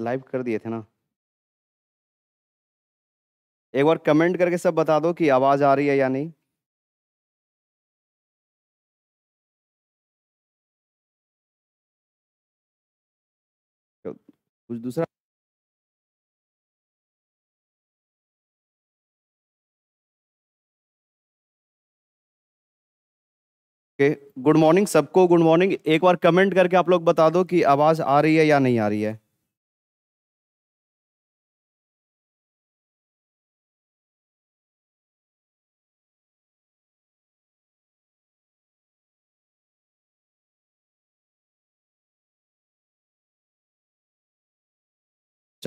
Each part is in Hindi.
लाइव कर दिए थे ना एक बार कमेंट करके सब बता दो कि आवाज़ आ रही है या नहीं तो कुछ दूसरा ओके गुड मॉर्निंग सबको गुड मॉर्निंग एक बार कमेंट करके आप लोग बता दो कि आवाज़ आ रही है या नहीं आ रही है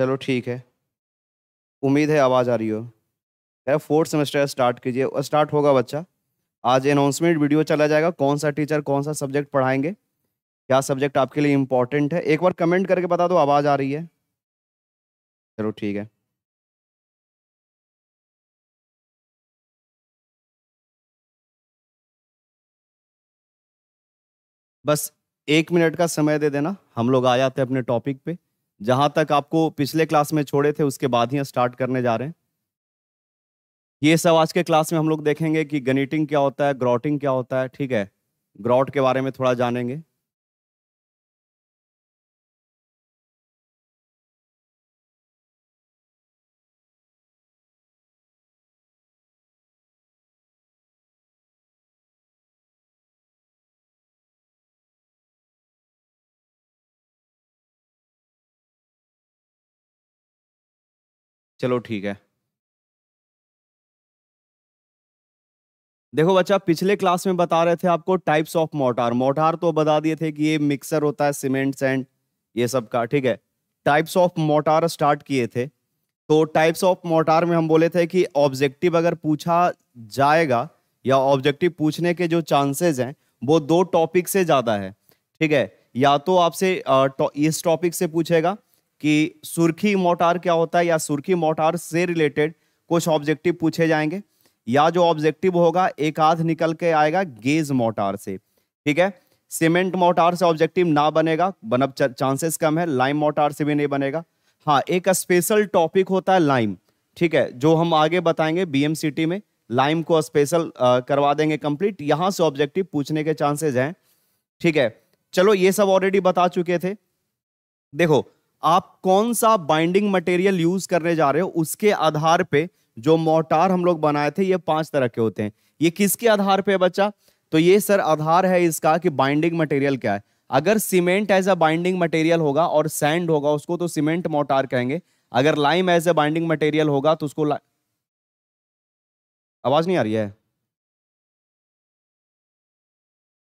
चलो ठीक है उम्मीद है आवाज़ आ रही हो है फोर्थ सेमेस्टर स्टार्ट कीजिए स्टार्ट होगा बच्चा आज अनाउंसमेंट वीडियो चला जाएगा कौन सा टीचर कौन सा सब्जेक्ट पढ़ाएंगे क्या सब्जेक्ट आपके लिए इम्पोर्टेंट है एक बार कमेंट करके बता दो आवाज़ आ रही है चलो ठीक है बस एक मिनट का समय दे देना हम लोग आ जाते हैं अपने टॉपिक पे जहां तक आपको पिछले क्लास में छोड़े थे उसके बाद ही स्टार्ट करने जा रहे हैं ये सब आज के क्लास में हम लोग देखेंगे कि गनीटिंग क्या होता है ग्रॉटिंग क्या होता है ठीक है ग्रॉट के बारे में थोड़ा जानेंगे चलो ठीक है देखो बच्चा पिछले क्लास में बता रहे थे आपको टाइप्स ऑफ मोटार मोटार तो बता दिए थे कि ये मिक्सर होता है सीमेंट सैंड ये सब का ठीक है टाइप्स ऑफ मोटार स्टार्ट किए थे तो टाइप्स ऑफ मोटार में हम बोले थे कि ऑब्जेक्टिव अगर पूछा जाएगा या ऑब्जेक्टिव पूछने के जो चांसेस हैं वो दो टॉपिक से ज़्यादा है ठीक है या तो आपसे इस टॉपिक से पूछेगा कि सुर्खी मोटार क्या होता है या सुर्खी मोटार से रिलेटेड कुछ ऑब्जेक्टिव पूछे जाएंगे या जो ऑब्जेक्टिव होगा एक आध निकल के आएगा गेज मोटार से ठीक है सीमेंट मोटार से ऑब्जेक्टिव ना बनेगा बन चांसेस कम है लाइम मोटार से भी नहीं बनेगा हाँ एक स्पेशल टॉपिक होता है लाइम ठीक है जो हम आगे बताएंगे बीएमसीटी में लाइम को स्पेशल करवा देंगे कंप्लीट यहां से ऑब्जेक्टिव पूछने के चांसेज हैं ठीक है चलो ये सब ऑलरेडी बता चुके थे देखो आप कौन सा बाइंडिंग मटेरियल यूज करने जा रहे हो उसके आधार पे जो मोटार हम लोग बनाए थे ये पांच तरह के होते हैं ये किसके आधार पे बच्चा तो ये सर आधार है इसका कि बाइंडिंग मटेरियल क्या है अगर cement as a binding material होगा और सैंड होगा उसको तो सीमेंट मोटार कहेंगे अगर lime as a binding material होगा तो उसको आवाज नहीं आ रही है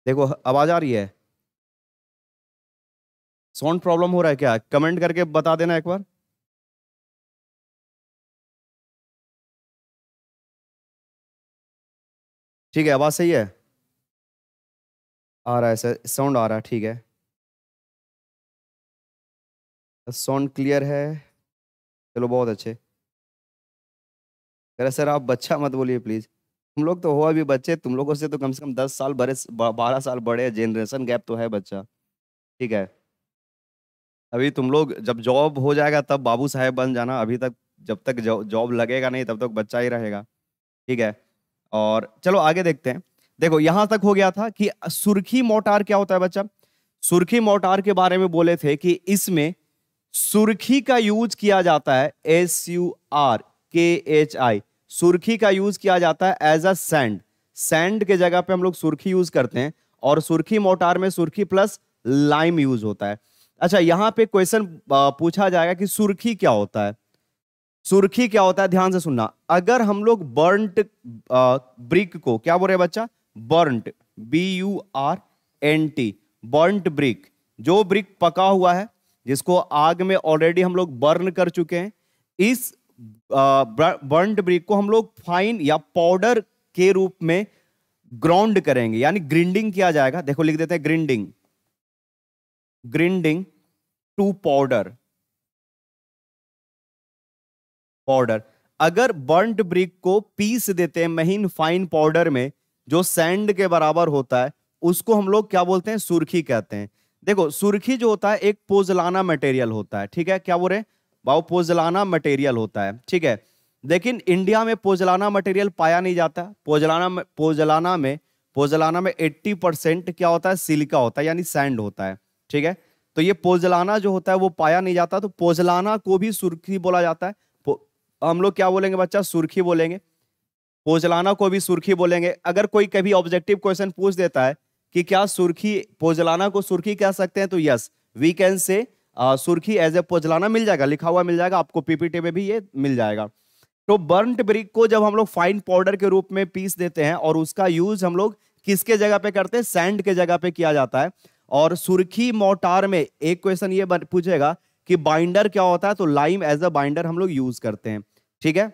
देखो आवाज आ रही है साउंड प्रॉब्लम हो रहा है क्या कमेंट करके बता देना एक बार ठीक है आवाज़ सही है आ रहा है सर साउंड आ रहा है ठीक है साउंड क्लियर है चलो बहुत अच्छे अरे सर आप बच्चा मत बोलिए प्लीज़ तुम लोग तो हो अभी बच्चे तुम लोगों से तो कम से कम दस साल बड़े बारह साल बड़े जनरेशन गैप तो है बच्चा ठीक है अभी तुम लोग जब जॉब हो जाएगा तब बाबू साहेब बन जाना अभी तक जब तक जॉब लगेगा नहीं तब तक बच्चा ही रहेगा ठीक है और चलो आगे देखते हैं देखो यहां तक हो गया था कि सुर्खी मोटार क्या होता है बच्चा सुर्खी मोटार के बारे में बोले थे कि इसमें सुर्खी का यूज किया जाता है S U R K H I surkhi का यूज किया जाता है एज अ सैंड सैंड के जगह पे हम लोग सुर्खी यूज करते हैं और सुर्खी मोटार में सुर्खी प्लस लाइम यूज होता है अच्छा यहाँ पे क्वेश्चन पूछा जाएगा कि सुर्खी क्या होता है सुर्खी क्या होता है ध्यान से सुनना अगर हम लोग बर्नट ब्रिक को क्या बोल रहे बच्चा burnt B U R N T burnt brick जो ब्रिक पका हुआ है जिसको आग में ऑलरेडी हम लोग बर्न कर चुके हैं इस बर्नड ब्रिक को हम लोग फाइन या पाउडर के रूप में ग्राउंड करेंगे यानी ग्रिंडिंग किया जाएगा देखो लिख देते हैं grinding grinding to powder powder अगर बर्नड ब्रिक को पीस देते हैं महीन फाइन पाउडर में जो सैंड के बराबर होता है उसको हम लोग क्या बोलते हैं सुर्खी कहते हैं देखो सुर्खी जो होता है एक पोजलाना मटेरियल होता है ठीक है क्या बोल रहे भाव पोजलाना मटेरियल होता है ठीक है लेकिन इंडिया में पोजलाना मटेरियल पाया नहीं जाता पोजलाना पोजलाना में पोजलाना में एट्टी परसेंट क्या होता है सिलिका होता है यानी सैंड होता है ठीक है तो ये पोजलाना जो होता है वो पाया नहीं जाता तो पोजलाना को भी सुर्खी बोला जाता है हम लोग क्या बोलेंगे बच्चा सुर्खी बोलेंगे पोजलाना को भी सुर्खी बोलेंगे अगर कोई कभी ऑब्जेक्टिव क्वेश्चन पूछ देता है कि क्या सुर्खी पोजलाना को सुर्खी कह सकते हैं तो यस वी कैन से सुर्खी एज ए पोजलाना मिल जाएगा लिखा हुआ मिल जाएगा आपको पीपीटी में भी ये मिल जाएगा तो बर्नट ब्रिक को जब हम लोग फाइन पाउडर के रूप में पीस देते हैं और उसका यूज हम लोग किसके जगह पे करते हैं सैंड के जगह पे किया जाता है और सुर्खी मोटार में एक क्वेश्चन ये पूछेगा कि बाइंडर क्या होता है तो लाइम एज अ बाइंडर हम लोग यूज करते हैं ठीक है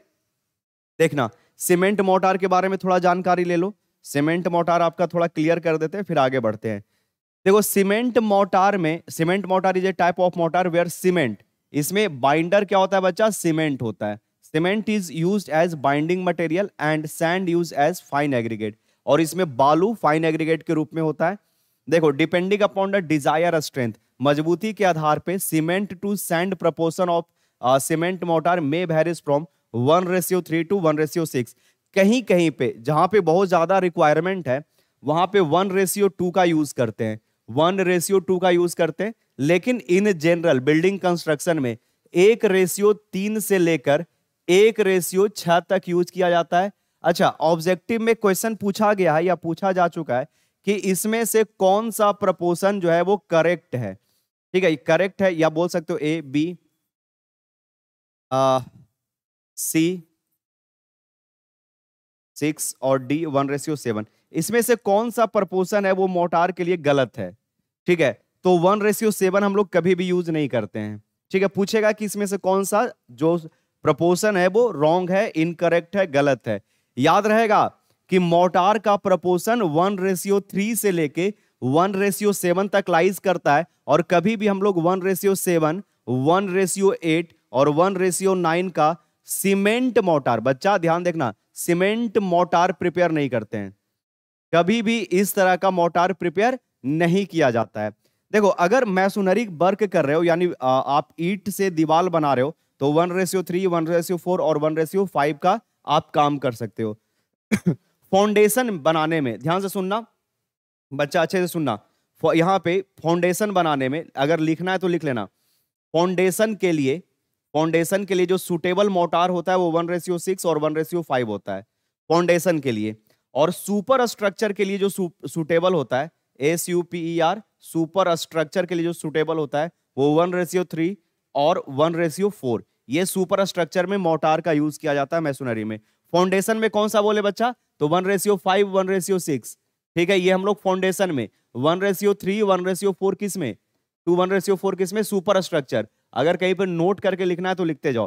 देखना सीमेंट मोटार के बारे में थोड़ा जानकारी ले लो सीमेंट मोटार आपका थोड़ा क्लियर कर देते हैं फिर आगे बढ़ते हैं देखो सीमेंट मोटार में cement mortar is a type of mortar where cement इसमें बाइंडर क्या होता है बच्चा सीमेंट होता है cement is use as binding material and sand use as fine aggregate और इसमें बालू फाइन एग्रीगेट के रूप में होता है देखो depending upon the desire strength मजबूती के आधार पे cement to sand proportion of cement mortar मे varies from one ratio three two one ratio six कहीं कहीं पे जहां पे बहुत ज़्यादा रिक्वायरमेंट है वहां पे वन रेशियो टू का यूज़ करते हैं वन रेशियो टू का यूज़ करते हैं लेकिन इन जनरल बिल्डिंग कंस्ट्रक्शन में एक रेशियो तीन से लेकर एक रेशियो छह तक यूज किया जाता है अच्छा ऑब्जेक्टिव में क्वेश्चन पूछा गया है या पूछा जा चुका है कि इसमें से कौन सा प्रपोशन जो है वो करेक्ट है ठीक है करेक्ट है या बोल सकते हो ए बी सी सिक्स और डी वन रेशियो सेवन इसमें से कौन सा प्रपोशन है वो मोटार के लिए गलत है ठीक है तो वन रेशियो सेवन हम लोग कभी भी यूज नहीं करते हैं ठीक है पूछेगा कि इसमें से कौन सा जो प्रपोशन है वो रॉन्ग है इनकरेक्ट है गलत है याद रहेगा कि मोटार का प्रपोशन वन रेशियो थ्री से लेके वन रेशियो सेवन तक लाइज करता है और कभी भी हम लोग one ratio seven one ratio eight और वन रेशियो नाइन का सीमेंट मोटार बच्चा ध्यान देखना सीमेंट मोटार प्रिपेयर नहीं करते हैं कभी भी इस तरह का मोटार प्रिपेयर नहीं किया जाता है देखो अगर मैसोनरी वर्क कर रहे हो यानी आप ईट से दीवार बना रहे हो तो one ratio three one ratio four और वन रेशियो फाइव का आप काम कर सकते हो फाउंडेशन बनाने में ध्यान से सुनना बच्चा अच्छे से सुनना यहां पे फाउंडेशन बनाने में अगर लिखना है तो लिख लेना फाउंडेशन के लिए फाउंडेशन के लिए जो सुटेबल मोटार होता है वो वन रेशियो सिक्स और वन रेशियो फाइव होता है फाउंडेशन के लिए और सुपर स्ट्रक्चर के लिए जो सुटेबल होता है S U P E R superstructure के लिए जो सुटेबल होता है वो वन रेशियो थ्री और वन रेशियो फोर ये सुपर स्ट्रक्चर में मोटार का यूज किया जाता है मैसुनरी में फाउंडेशन में कौन सा बोले बच्चा तो one ratio five one ratio six ठीक है ये हम लोग फाउंडेशन में one ratio three one ratio four किस में टू वन रेशियो फोर किस में सुपर स्ट्रक्चर अगर कहीं पर नोट करके लिखना है तो लिखते जाओ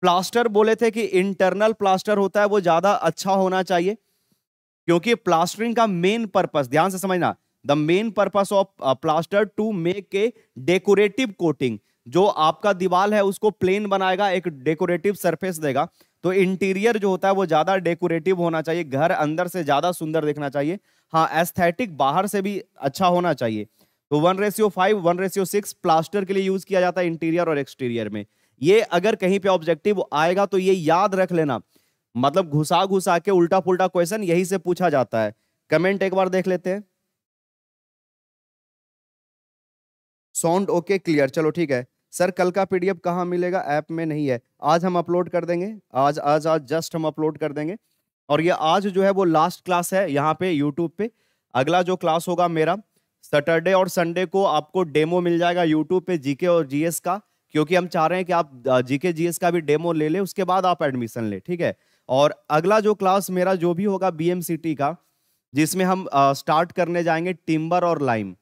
प्लास्टर बोले थे कि इंटरनल प्लास्टर होता है वो ज्यादा अच्छा होना चाहिए क्योंकि प्लास्टरिंग का मेन पर्पस ध्यान से समझना the main purpose of plaster to make a decorative coating जो आपका दीवाल है उसको प्लेन बनाएगा एक डेकोरेटिव सरफेस देगा तो इंटीरियर जो होता है वो ज़्यादा डेकोरेटिव होना चाहिए घर अंदर से ज़्यादा सुंदर दिखना चाहिए हाँ एस्थेटिक बाहर से भी अच्छा होना चाहिए तो one ratio five one ratio six plaster के लिए यूज किया जाता है इंटीरियर और एक्सटीरियर में ये अगर कहीं पे ऑब्जेक्टिव आएगा तो ये याद रख लेना मतलब घुसा घुसा के उल्टा पुलटा क्वेश्चन यही से पूछा जाता है कमेंट एक बार देख लेते हैं साउंड ओके क्लियर चलो ठीक है सर कल का पीडीएफ कहाँ मिलेगा ऐप में नहीं है आज हम अपलोड कर देंगे आज आज आज जस्ट हम अपलोड कर देंगे और ये आज जो है वो लास्ट क्लास है यहाँ पे यूट्यूब पे अगला जो क्लास होगा मेरा सैटरडे और संडे को आपको डेमो मिल जाएगा यूट्यूब पे जीके और जीएस का क्योंकि हम चाह रहे हैं कि आप जीके जीएस का भी डेमो ले लें उसके बाद आप एडमिशन लें ठीक है और अगला जो क्लास मेरा जो भी होगा बी का जिसमें हम स्टार्ट करने जाएंगे टिम्बर और लाइम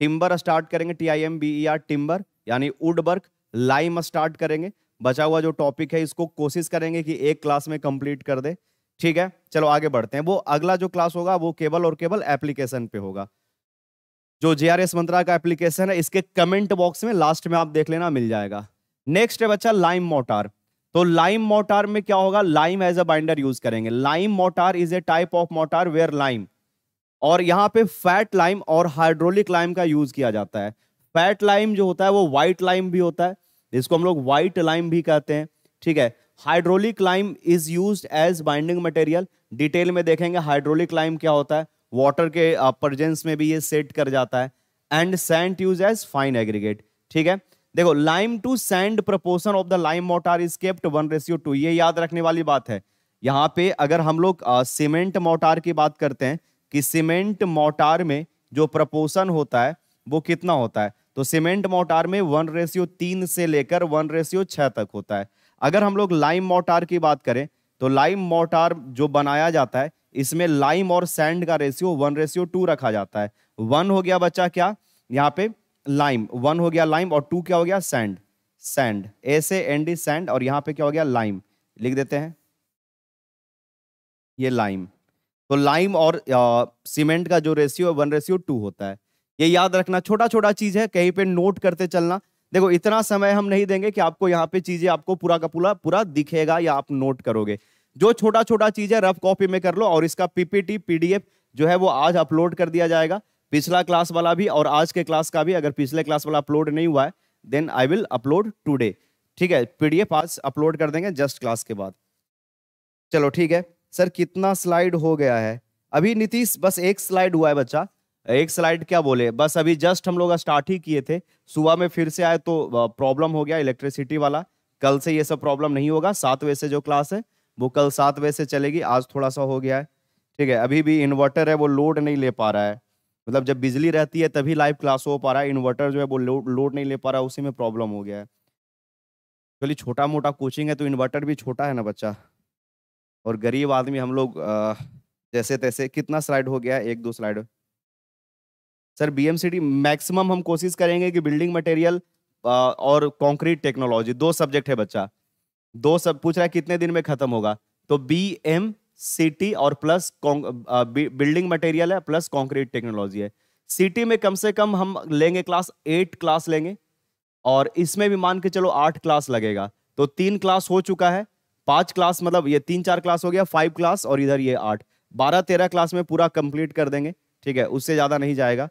टिम्बर स्टार्ट करेंगे T I M B E R timber यानी वुड वर्क लाइम स्टार्ट करेंगे बचा हुआ जो टॉपिक है इसको कोशिश करेंगे कि एक क्लास में कंप्लीट कर दे ठीक है चलो आगे बढ़ते हैं वो अगला जो क्लास होगा वो केवल और केवल एप्लीकेशन पे होगा जो जे आर एस मंत्रा का एप्लीकेशन है इसके कमेंट बॉक्स में लास्ट में आप देख लेना मिल जाएगा नेक्स्ट है बच्चा लाइम मोटार तो लाइम मोटार में क्या होगा lime as a binder use करेंगे lime mortar is a type of mortar where lime और यहाँ पे फैट लाइम और हाइड्रोलिक लाइम का यूज किया जाता है फैट लाइम जो होता है वो व्हाइट लाइम भी होता है जिसको हम लोग व्हाइट लाइम भी कहते हैं ठीक है hydraulic lime is use as binding material detail में देखेंगे हाइड्रोलिक लाइम क्या होता है वाटर के प्रजेंस में भी ये सेट कर जाता है and sand use as fine aggregate ठीक है देखो lime to sand proportion of the lime mortar is kept one ratio two ये याद रखने वाली बात है यहाँ पे अगर हम लोग सीमेंट मोटार की बात करते हैं कि सीमेंट मोटार में जो प्रपोर्सन होता है वो कितना होता है तो सीमेंट मोटार में वन रेशियो तीन से लेकर वन रेशियो छः तक होता है अगर हम लोग लाइम मोटार की बात करें तो लाइम मोटार जो बनाया जाता है इसमें लाइम और सैंड का रेशियो वन रेशियो टू रखा जाता है वन हो गया बच्चा क्या यहाँ पे लाइम वन हो गया लाइम और टू क्या हो गया सैंड सैंड ए से एन सैंड और यहाँ पे क्या हो गया लाइम लिख देते हैं ये लाइम तो लाइम और सीमेंट का जो रेशियो है वन रेशियो टू होता है ये याद रखना छोटा छोटा चीज है कहीं पे नोट करते चलना देखो इतना समय हम नहीं देंगे कि आपको यहाँ पे चीजें आपको पूरा का पूरा पूरा दिखेगा या आप नोट करोगे जो छोटा छोटा चीज है रफ कॉपी में कर लो और इसका पीपीटी पीडीएफ जो है वो आज अपलोड कर दिया जाएगा पिछला क्लास वाला भी और आज के क्लास का भी अगर पिछले क्लास वाला अपलोड नहीं हुआ है then I will upload today ठीक है पीडीएफ आज अपलोड कर देंगे जस्ट क्लास के बाद चलो ठीक है सर कितना स्लाइड हो गया है अभी नीतीश बस एक स्लाइड हुआ है बच्चा एक स्लाइड क्या बोले बस अभी जस्ट हम लोग स्टार्ट ही किए थे सुबह में फिर से आए तो प्रॉब्लम हो गया इलेक्ट्रिसिटी वाला कल से ये सब प्रॉब्लम नहीं होगा सात बजे से जो क्लास है वो कल सात बजे से चलेगी आज थोड़ा सा हो गया है ठीक है अभी भी इन्वर्टर है वो लोड नहीं ले पा रहा है मतलब जब बिजली रहती है तभी लाइव क्लास हो पा रहा है इन्वर्टर जो है वो लोड लोड नहीं ले पा रहा है उसी में प्रॉब्लम हो गया है चलिए छोटा मोटा कोचिंग है तो इन्वर्टर भी छोटा है ना बच्चा और गरीब आदमी हम लोग जैसे तैसे कितना स्लाइड हो गया है एक दो स्लाइड सर बीएमसीडी मैक्सिमम हम कोशिश करेंगे कि बिल्डिंग मटेरियल और कंक्रीट टेक्नोलॉजी दो सब्जेक्ट है बच्चा दो सब पूछ रहा है कितने दिन में खत्म होगा तो बी एम टी और प्लस बिल्डिंग मटेरियल है प्लस कंक्रीट टेक्नोलॉजी है सिटी में कम से कम हम लेंगे क्लास एट क्लास लेंगे और इसमें भी मान के चलो आठ क्लास लगेगा तो तीन क्लास हो चुका है पांच क्लास मतलब ये तीन चार क्लास हो गया फाइव क्लास और इधर ये आठ बारह तेरह क्लास में पूरा कंप्लीट कर देंगे ठीक है उससे ज़्यादा नहीं जाएगा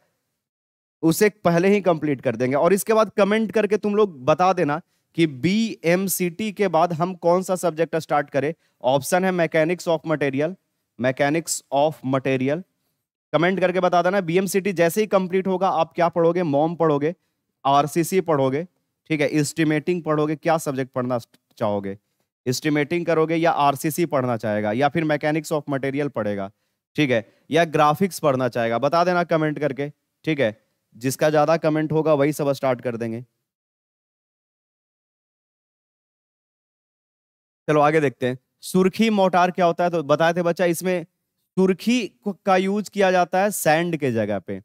उसे पहले ही कंप्लीट कर देंगे और इसके बाद कमेंट करके तुम लोग बता देना कि बी एम सी टी के बाद हम कौन सा सब्जेक्ट स्टार्ट करें ऑप्शन है mechanics of material mechanics of material comment करके बता देना बी एम सी टी जैसे ही कंप्लीट होगा आप क्या पढ़ोगे मॉम पढ़ोगे आर सी सी पढ़ोगे ठीक है इस्टीमेटिंग पढ़ोगे क्या सब्जेक्ट पढ़ना चाहोगे इस्टीमेटिंग करोगे या आर सी सी पढ़ना चाहेगा या फिर मैकेनिक्स ऑफ मटेरियल पढ़ेगा ठीक है या ग्राफिक्स पढ़ना चाहेगा बता देना कमेंट करके ठीक है जिसका ज़्यादा कमेंट होगा वही सब स्टार्ट कर देंगे चलो आगे देखते हैं सुर्खी मोटार क्या होता है तो बताए थे बच्चा इसमें सुर्खी का यूज किया जाता है सैंड के जगह पे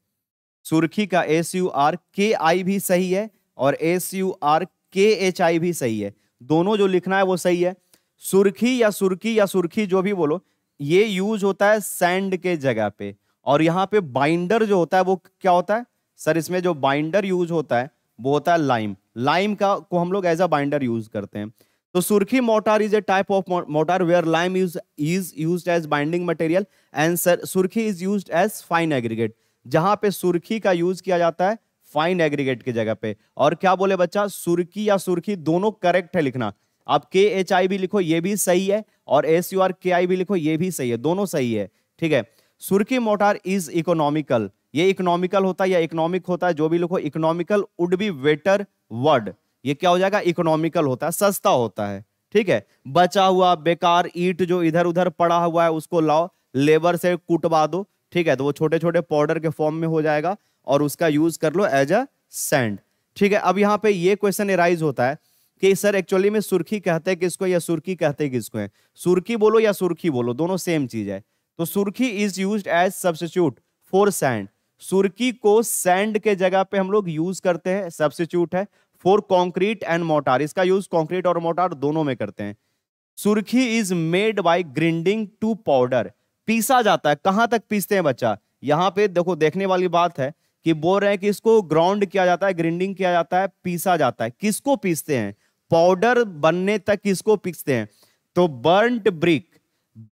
सुर्खी का एस यू आर के आई भी सही है और S U R K H I भी सही है दोनों जो लिखना है वो सही है सुर्खी या सुर्खी या सुर्खी जो भी बोलो ये यूज होता है सैंड के जगह पे और यहाँ पे बाइंडर जो होता है वो क्या होता है सर इसमें जो बाइंडर यूज होता है वो होता है लाइम लाइम का को हम लोग एज अ बाइंडर यूज करते हैं तो surkhi mortar is a type of mortar where lime use is use as binding material and sir surkhi is use as fine aggregate जहां पे सुर्खी का यूज किया जाता है फाइन एग्रीगेट की जगह पे और क्या बोले बच्चा सुर्खी या सुर्खी दोनों करेक्ट है लिखना आप के एच आई भी लिखो ये भी सही है और एस यू आर के आई भी लिखो ये भी सही है दोनों सही है ठीक है सुर्खी मोटार इज इकोनॉमिकल ये इकोनॉमिकल होता है या इकोनॉमिक होता है जो भी लिखो economical would be better word ये क्या हो जाएगा इकोनॉमिकल होता है सस्ता होता है ठीक है बचा हुआ बेकार ईट जो इधर उधर पड़ा हुआ है उसको लाओ लेबर से कुटवा दो ठीक है तो वो छोटे छोटे पाउडर के फॉर्म में हो जाएगा और उसका यूज कर लो एज अ सैंड ठीक है अब यहाँ पे ये क्वेश्चन एराइज होता है कि सर एक्चुअली में सुर्खी कहते हैं किसको या सुर्खी कहते हैं किसको है सुर्खी बोलो या सुर्खी बोलो दोनों सेम चीज है तो surkhi is use as substitute for sand surkhi को सैंड के जगह पे हम लोग यूज करते हैं सब्सिट्यूट है फॉर कॉन्क्रीट एंड मोटार इसका यूज कॉन्क्रीट और मोटार दोनों में करते हैं surkhi is made by grinding to powder पीसा जाता है कहां तक पीसते हैं बच्चा यहां पे देखो देखने वाली बात है कि बोल रहे हैं कि इसको ग्राउंड किया जाता है ग्रिंडिंग किया जाता है पीसा जाता है किसको पीसते हैं पाउडर बनने तक किसको पीसते हैं तो बर्नड ब्रिक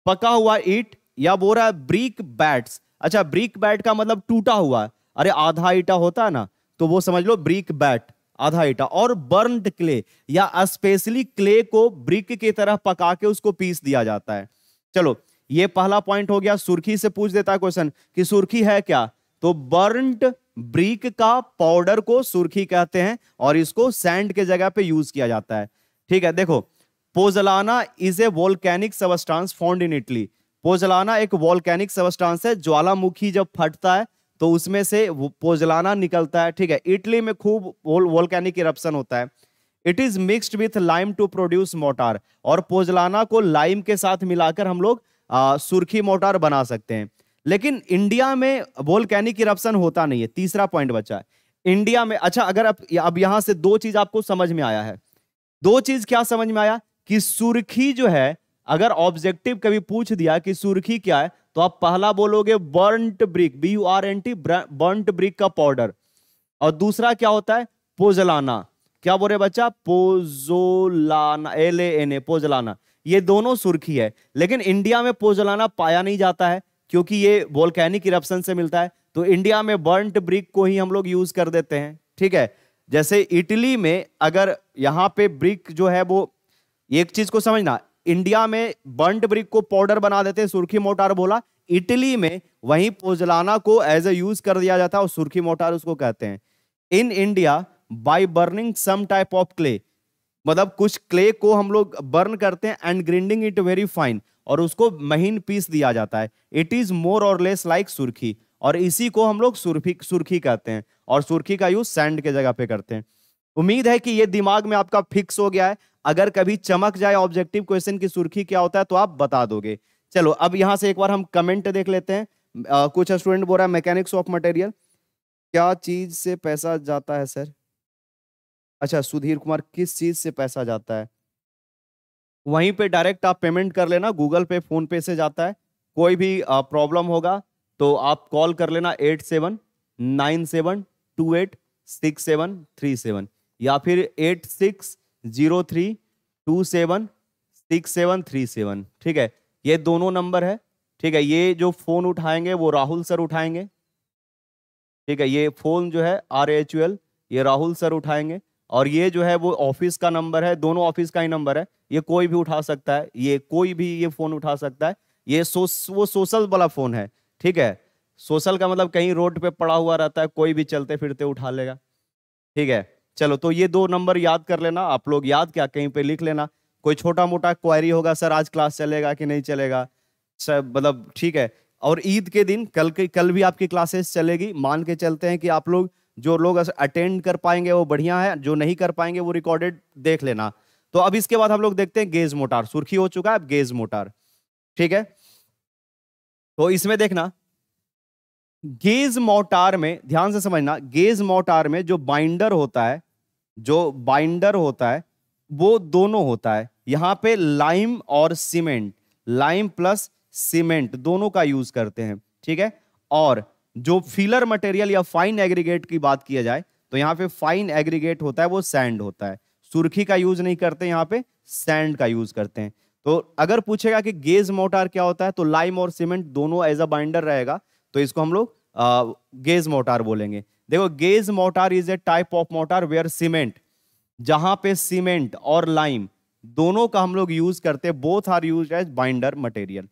पका हुआ ईट या बोरा ब्रिक बैट्स अच्छा ब्रिक बैट का मतलब टूटा हुआ अरे आधा ईटा होता है ना तो वो समझ लो ब्रिक बैट आधा ईटा और बर्नड क्ले या स्पेशली क्ले को ब्रिक की तरह पका के उसको पीस दिया जाता है चलो ये पहला पॉइंट हो गया सुर्खी से पूछ देता है क्वेश्चन कि सुर्खी है क्या तो बर्नड ब्रिक का पाउडर को सुर्खी कहते हैं और इसको सैंड के जगह पे यूज किया जाता है ठीक है देखो pozzolana is a volcanic substance found in Italy pozzolana एक वॉलकैनिक सबस्टांस है ज्वालामुखी जब फटता है तो उसमें से पोजलाना निकलता है ठीक है इटली में खूब वॉलकैनिक इरप्शन होता है it is mixed with lime to produce mortar और पोजलाना को लाइम के साथ मिलाकर हम लोग आ, सुर्खी मोटार बना सकते हैं लेकिन इंडिया में वोल्केनिक इरप्शन होता नहीं है तीसरा पॉइंट बचा है इंडिया में अच्छा अगर आप अब यहां से दो चीज आपको समझ में आया है दो चीज क्या समझ में आया कि सुर्खी जो है अगर ऑब्जेक्टिव कभी पूछ दिया कि सुर्खी क्या है तो आप पहला बोलोगे burnt brick B U R N T burnt brick का पाउडर और दूसरा क्या होता है पोजलाना क्या बोल रहे बच्चा pozzolana L A N A pozzolana ये दोनों सुर्खी है लेकिन इंडिया में पोजलाना पाया नहीं जाता है क्योंकि ये वोल्केनिक इरप्शन से मिलता है तो इंडिया में बर्नट ब्रिक को ही हम लोग यूज कर देते हैं ठीक है जैसे इटली में अगर यहाँ पे ब्रिक जो है वो एक चीज को समझना इंडिया में बंट ब्रिक को पाउडर बना देते हैं सुर्खी मोटार बोला इटली में वहीं पोजलाना को एज ए यूज कर दिया जाता है और सुर्खी मोटार उसको कहते हैं in India by burning some type of clay मतलब कुछ क्ले को हम लोग बर्न करते हैं and grinding it very fine और उसको महीन पीस दिया जाता है इट इज मोर और लेस लाइक सुर्खी और इसी को हम लोग सुर्खी सुर्खी कहते हैं और सुर्खी का यूज सैंड के जगह पे करते हैं उम्मीद है कि ये दिमाग में आपका फिक्स हो गया है अगर कभी चमक जाए ऑब्जेक्टिव क्वेश्चन की सुर्खी क्या होता है तो आप बता दोगे चलो अब यहां से एक बार हम कमेंट देख लेते हैं आ, कुछ स्टूडेंट बोल रहा है मैकेनिक्स ऑफ मटेरियल क्या चीज से पैसा जाता है सर अच्छा सुधीर कुमार किस चीज से पैसा जाता है वहीं पे डायरेक्ट आप पेमेंट कर लेना गूगल पे फोन पे से जाता है कोई भी प्रॉब्लम होगा तो आप कॉल कर लेना eight seven nine seven two eight six seven three seven या फिर eight six zero three two seven six seven three seven ठीक है ये दोनों नंबर है ठीक है ये जो फ़ोन उठाएंगे वो राहुल सर उठाएंगे ठीक है ये फ़ोन जो है आर एच यू एल ये राहुल सर उठाएंगे और ये जो है वो ऑफिस का नंबर है दोनों ऑफिस का ही नंबर है ये कोई भी उठा सकता है ये कोई भी ये फ़ोन उठा सकता है ये सो वो सोशल वाला फ़ोन है ठीक है सोशल का मतलब कहीं रोड पे पड़ा हुआ रहता है कोई भी चलते फिरते उठा लेगा ठीक है चलो तो ये दो नंबर याद कर लेना आप लोग याद क्या कहीं पे लिख लेना कोई छोटा मोटा क्वायरी होगा सर आज क्लास चलेगा कि नहीं चलेगा सर मतलब ठीक है और ईद के दिन कल के कल भी आपकी क्लासेस चलेगी मान के चलते हैं कि आप लोग जो लोग अटेंड कर पाएंगे वो बढ़िया है जो नहीं कर पाएंगे वो रिकॉर्डेड देख लेना तो अब इसके बाद हम लोग देखते हैं गेज मोटार सुर्खी हो चुका है अब गेज मोटार ठीक है तो इसमें देखना गेज मोटार में ध्यान से समझना गेज मोटार में जो बाइंडर होता है जो बाइंडर होता है वो दोनों होता है यहाँ पे लाइम और सीमेंट लाइम प्लस सीमेंट दोनों का यूज करते हैं ठीक है और जो फिलर मटेरियल या फाइन एग्रीगेट की बात किया जाए तो यहाँ पे फाइन एग्रीगेट होता है वो सैंड होता है सुर्खी का यूज नहीं करते यहाँ पे सैंड का यूज करते हैं तो अगर पूछेगा कि गेज मोटार क्या होता है तो लाइम और सीमेंट दोनों एज अ बाइंडर रहेगा तो इसको हम लोग गेज मोटार बोलेंगे देखो gauge mortar is a type of mortar where cement जहां पे सीमेंट और लाइम दोनों का हम लोग यूज करते हैं both are use as binder material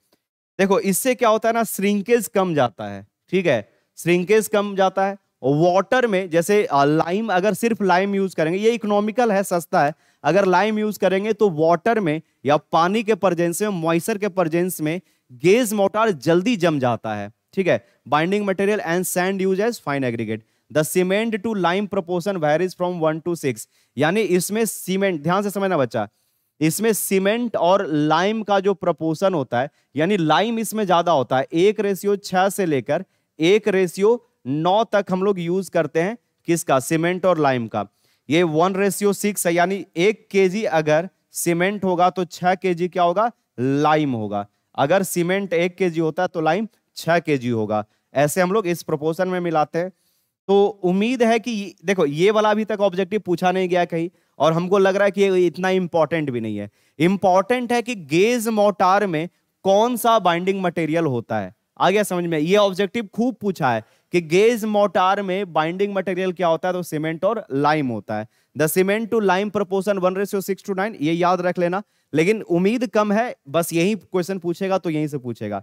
देखो इससे क्या होता है ना श्रिंकेज कम जाता है ठीक है श्रिंकेज कम जाता है वाटर में जैसे लाइम अगर सिर्फ लाइम यूज करेंगे ये इकोनॉमिकल है सस्ता है अगर लाइम यूज करेंगे तो वाटर में या पानी के प्रजेंस में मॉइसर के प्रजेंस में गेज मोटार जल्दी जम जाता है ठीक है binding material and sand use as fine aggregate the cement to lime proportion varies from one to six यानी इसमें सीमेंट ध्यान से समझना बच्चा इसमें सीमेंट और लाइम का जो प्रपोर्सन होता है यानी लाइम इसमें ज्यादा होता है एक रेशियो छह से लेकर एक रेशियो नौ तक हम लोग यूज करते हैं किसका सीमेंट और लाइम का ये वन रेशियो सिक्स है यानी एक केजी अगर सीमेंट होगा तो छह केजी क्या होगा लाइम होगा अगर सीमेंट एक केजी होता है तो लाइम छह केजी होगा ऐसे हम लोग इस प्रपोर्सन में मिलाते हैं तो उम्मीद है कि देखो ये वाला अभी तक ऑब्जेक्टिव पूछा नहीं गया कहीं और हमको लग रहा है कि ये इतना इंपॉर्टेंट भी नहीं है इंपॉर्टेंट है कि गेज मोटार में कौन सा बाइंडिंग मटेरियल होता है आ गया समझ में ये ऑब्जेक्टिव खूब पूछा है कि गेज मोटार में बाइंडिंग मटेरियल क्या होता है तो सीमेंट और लाइम होता है the cement to lime proportion one ratio six to nine ये याद रख लेना लेकिन उम्मीद कम है बस यही क्वेश्चन पूछेगा तो यहीं से पूछेगा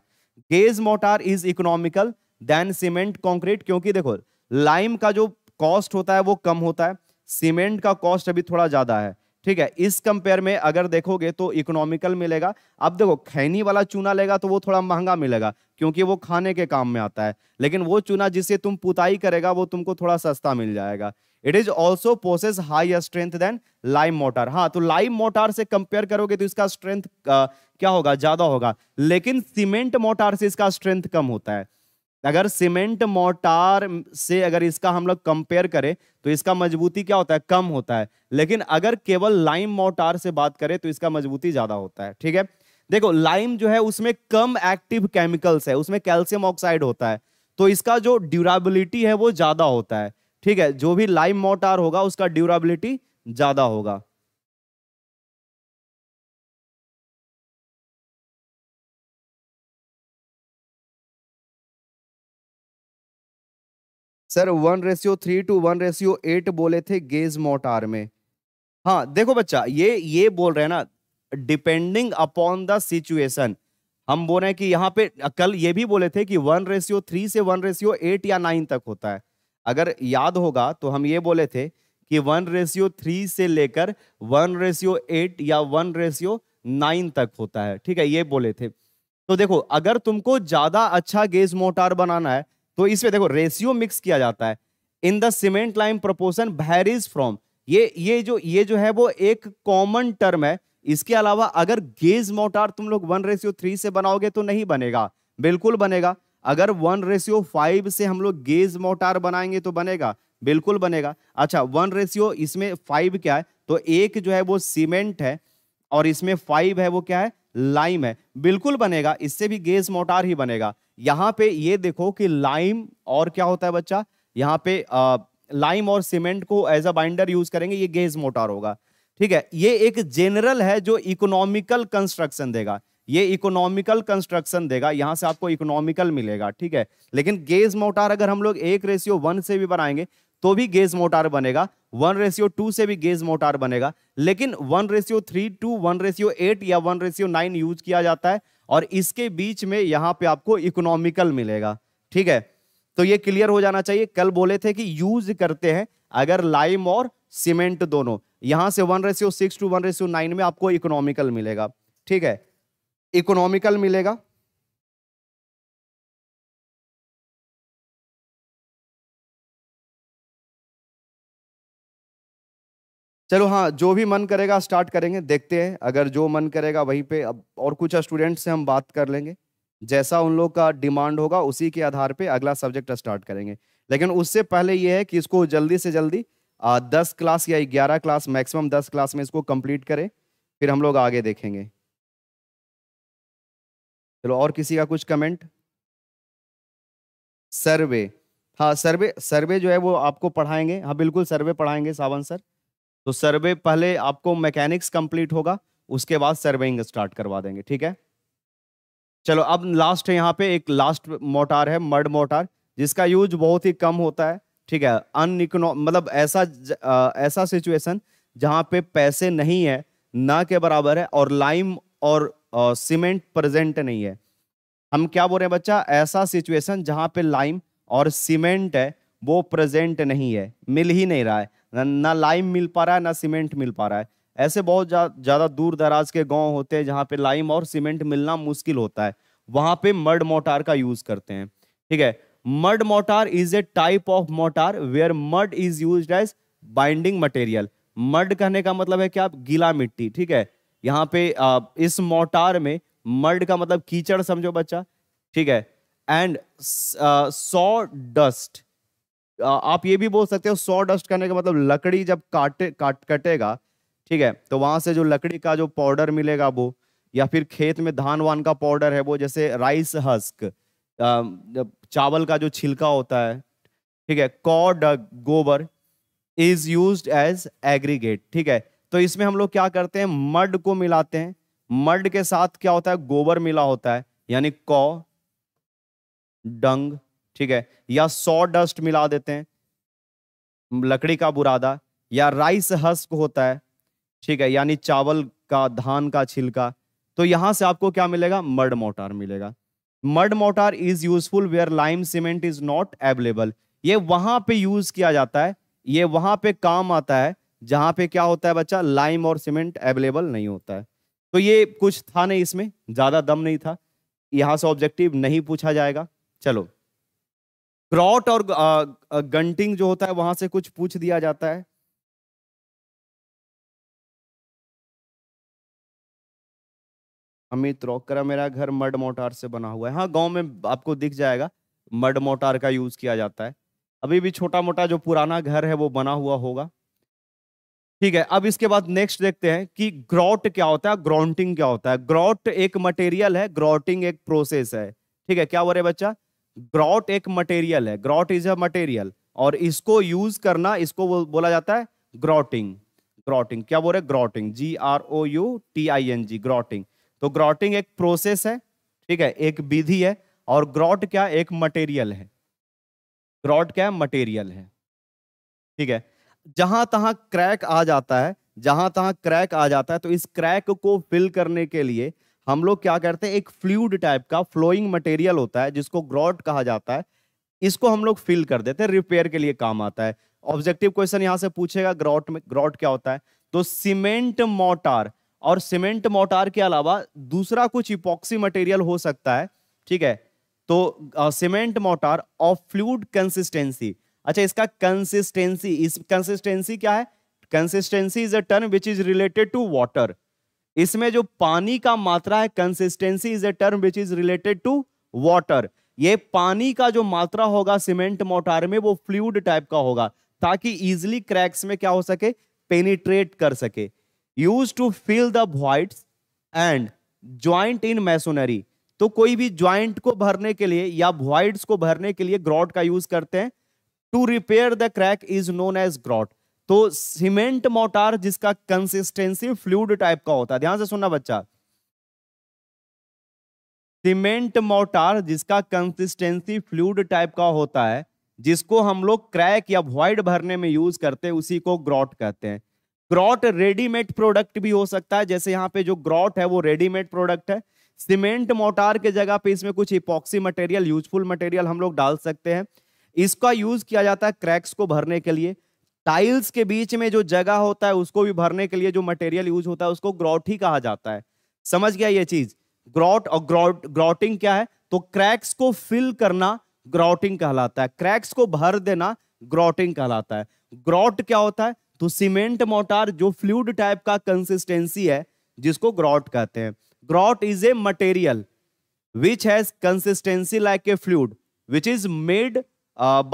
gauge mortar is economical then cement concrete क्योंकि देखो लाइम का जो कॉस्ट होता है वो कम होता है सीमेंट का कॉस्ट अभी थोड़ा ज़्यादा है ठीक है इस कंपेयर में अगर देखोगे तो इकोनॉमिकल मिलेगा अब देखो खैनी वाला चूना लेगा तो वो थोड़ा महंगा मिलेगा क्योंकि वो खाने के काम में आता है लेकिन वो चूना जिससे तुम पुताई करेगा वो तुमको थोड़ा सस्ता मिल जाएगा it is also process high strength then lime mortar हाँ तो लाइम मोटार से कंपेयर करोगे तो इसका स्ट्रेंथ क्या होगा ज्यादा होगा लेकिन सीमेंट मोटार से इसका स्ट्रेंथ कम होता है अगर सीमेंट मोटार से अगर इसका हम लोग कंपेयर करें तो इसका मजबूती क्या होता है कम होता है लेकिन अगर केवल लाइम मोटार से बात करें तो इसका मजबूती ज्यादा होता है ठीक है देखो लाइम जो है उसमें कम एक्टिव केमिकल्स है उसमें कैल्शियम ऑक्साइड होता है तो इसका जो ड्यूराबिलिटी है वो ज्यादा होता है ठीक है जो भी लाइम मोटार होगा उसका ड्यूराबिलिटी ज्यादा होगा sir one ratio three two one ratio eight बोले थे गेज मोटार में हाँ देखो बच्चा ये ये बोल रहे हैं ना डिपेंडिंग अपॉन द सिचुएशन हम बोल रहे हैं कि यहाँ पे कल ये भी बोले थे कि वन रेशियो थ्री से वन रेशियो एट या नाइन तक होता है अगर याद होगा तो हम ये बोले थे कि वन रेशियो थ्री से लेकर वन रेशियो एट या वन रेशियो नाइन तक होता है ठीक है ये बोले थे तो देखो अगर तुमको ज्यादा अच्छा गेज मोटार बनाना है तो इसमें देखो रेशियो मिक्स किया जाता है in the cement lime proportion varies from ये ये जो ये जो है वो एक कॉमन टर्म है इसके अलावा अगर गेज मोटार तुम लोग वन रेशियो थ्री से बनाओगे तो नहीं बनेगा बिल्कुल बनेगा अगर वन रेशियो फाइव से हम लोग गेज मोटार बनाएंगे तो बनेगा बिल्कुल बनेगा अच्छा वन रेशियो इसमें फाइव क्या है तो एक जो है वो सीमेंट है और इसमें फाइव है वो क्या है लाइम है बिल्कुल बनेगा इससे भी गेज मोटार ही बनेगा यहाँ पे ये देखो कि लाइम और क्या होता है बच्चा यहाँ पे आ, लाइम और सीमेंट को एज अ बाइंडर यूज करेंगे ये गेज मोटार होगा ठीक है ये एक जनरल है जो इकोनॉमिकल कंस्ट्रक्शन देगा ये इकोनॉमिकल कंस्ट्रक्शन देगा यहां से आपको इकोनॉमिकल मिलेगा ठीक है लेकिन गेज मोटार अगर हम लोग एक रेशियो वन से भी बनाएंगे तो भी गेज मोटार बनेगा वन रेशियो टू से भी गेज मोटार बनेगा लेकिन one ratio three two one ratio eight या वन रेशियो नाइन यूज किया जाता है और इसके बीच में यहां पे आपको इकोनॉमिकल मिलेगा ठीक है तो ये क्लियर हो जाना चाहिए कल बोले थे कि यूज करते हैं अगर लाइम और सीमेंट दोनों यहां से one ratio six two one ratio nine में आपको इकोनॉमिकल मिलेगा ठीक है इकोनॉमिकल मिलेगा चलो हाँ जो भी मन करेगा स्टार्ट करेंगे देखते हैं अगर जो मन करेगा वहीं पे अब और कुछ स्टूडेंट से हम बात कर लेंगे जैसा उन लोग का डिमांड होगा उसी के आधार पे अगला सब्जेक्ट स्टार्ट करेंगे लेकिन उससे पहले ये है कि इसको जल्दी से जल्दी आ, दस क्लास या ग्यारह क्लास मैक्सिमम दस क्लास में इसको कंप्लीट करें फिर हम लोग आगे देखेंगे चलो और किसी का कुछ कमेंट सर्वे हाँ सर्वे सर्वे जो है वो आपको पढ़ाएंगे हाँ बिल्कुल सर्वे पढ़ाएंगे सावन सर तो सर्वे पहले आपको मैकेनिक्स कंप्लीट होगा उसके बाद सर्वेइंग स्टार्ट करवा देंगे ठीक है चलो अब लास्ट है यहाँ पे एक लास्ट मोटार है मड मोटार जिसका यूज बहुत ही कम होता है ठीक है अन मतलब ऐसा आ, ऐसा सिचुएशन जहाँ पे पैसे नहीं है ना के बराबर है और लाइम और सीमेंट प्रेजेंट नहीं है हम क्या बोल रहे हैं बच्चा ऐसा सिचुएशन जहाँ पे लाइम और सीमेंट है वो प्रेजेंट नहीं है मिल ही नहीं रहा है ना लाइम मिल पा रहा है ना सीमेंट मिल पा रहा है ऐसे बहुत ज़्यादा दूर दराज के गांव होते हैं जहाँ पे लाइम और सीमेंट मिलना मुश्किल होता है वहाँ पे मड मोटार का यूज़ करते हैं ठीक है mud mortar is a type of mortar where mud is use as binding material mud कहने का मतलब है क्या गीला मिट्टी ठीक है यहाँ पे इस मोटार में मड का मतलब कीचड़ समझो बच्चा ठीक है एंड सॉ डस्ट आप ये भी बोल सकते हो सॉ डस्ट करने का मतलब लकड़ी जब काटे काट कटेगा ठीक है तो वहां से जो लकड़ी का जो पाउडर मिलेगा वो या फिर खेत में धान वान का पाउडर है वो जैसे राइस हस्क चावल का जो छिलका होता है ठीक है कॉड गोबर इज यूज एज एग्रीगेट ठीक है तो इसमें हम लोग क्या करते हैं मड को मिलाते हैं मड के साथ क्या होता है गोबर मिला होता है यानी कौ डंग ठीक है या सौ डस्ट मिला देते हैं लकड़ी का बुरादा या राइस हस्क होता है ठीक है यानी चावल का धान का छिलका तो यहां से आपको क्या मिलेगा मड मोटार मिलेगा mud mortar is useful where lime cement is not available ये वहां पे यूज किया जाता है ये वहां पे काम आता है जहां पे क्या होता है बच्चा लाइम और सीमेंट अवेलेबल नहीं होता है तो ये कुछ था नहीं इसमें ज्यादा दम नहीं था यहां से ऑब्जेक्टिव नहीं पूछा जाएगा चलो ग्रॉट और गंटिंग जो होता है वहां से कुछ पूछ दिया जाता है अमित रोकरा मेरा घर मड मोटार से बना हुआ है हाँ गांव में आपको दिख जाएगा मड मोटार का यूज किया जाता है अभी भी छोटा मोटा जो पुराना घर है वो बना हुआ होगा ठीक है अब इसके बाद नेक्स्ट देखते हैं कि ग्रॉट क्या होता है ग्राउंटिंग क्या होता है ग्रॉट एक मटेरियल है ग्रॉटिंग एक प्रोसेस है ठीक है क्या बोल है बच्चा ग्रॉट एक मटेरियल है ग्रॉट इज अ मटेरियल और इसको यूज करना इसको बोला जाता है ग्रॉटिंग ग्रॉटिंग क्या बोल रहे grouting G R O U T I N G grouting तो ग्रॉटिंग एक प्रोसेस है ठीक है एक विधि है और ग्रॉट क्या एक मटेरियल है ग्रॉट क्या मटेरियल है ठीक है जहां तहां क्रैक आ जाता है जहां तहां क्रैक आ जाता है तो इस क्रैक को फिल करने के लिए हम लोग क्या करते हैं एक फ्लूड टाइप का फ्लोइंग मटेरियल होता है जिसको ग्रॉट कहा जाता है इसको हम लोग फिल कर देते हैं रिपेयर के लिए काम आता है ऑब्जेक्टिव क्वेश्चन यहाँ से पूछेगा ग्रॉट में ग्रॉट क्या होता है तो सीमेंट मोटार और सीमेंट मोटार के अलावा दूसरा कुछ इपॉक्सी मटेरियल हो सकता है ठीक है तो cement mortar of fluid consistency अच्छा इसका कंसिस्टेंसी इस कंसिस्टेंसी क्या है consistency is a term which is related to water इसमें जो पानी का मात्रा है consistency is a term which is related to water ये पानी का जो मात्रा होगा सीमेंट मोटार में वो फ्लूड टाइप का होगा ताकि इजिली क्रैक्स में क्या हो सके पेनिट्रेट कर सके use to fill the voids and joint in masonry तो कोई भी ज्वाइंट को भरने के लिए या वाइट्स को भरने के लिए ग्रॉट का यूज करते हैं to repair the crack is known as grout तो सीमेंट मोटार जिसका कंसिस्टेंसी फ्लूड टाइप का होता है ध्यान से सुनना बच्चा सीमेंट मोटार जिसका कंसिस्टेंसी फ्लूड टाइप का होता है जिसको हम लोग क्रैक या वॉइड भरने में यूज करते हैं उसी को ग्रॉट कहते हैं ग्रॉट रेडीमेड प्रोडक्ट भी हो सकता है जैसे यहाँ पे जो ग्रॉट है वो रेडीमेड प्रोडक्ट है सीमेंट मोटार के जगह पे इसमें कुछ इपॉक्सी मटेरियल यूजफुल मटेरियल हम लोग डाल सकते हैं इसका यूज किया जाता है क्रैक्स को भरने के लिए टाइल्स के बीच में जो जगह होता है उसको भी भरने के लिए जो मटेरियल यूज होता है उसको ही कहा जाता है समझ गया ये चीज ग्रॉट और ग्रॉट ग्रॉटिंग क्या है तो क्रैक्स को फिल करना ग्रॉटिंग कहलाता है क्रैक्स को भर देना ग्रॉटिंग कहलाता है ग्रॉट क्या होता है तो सीमेंट मोटार जो फ्लूड टाइप का कंसिस्टेंसी है जिसको ग्रॉट कहते हैं grout is a material which has consistency like a fluid which is made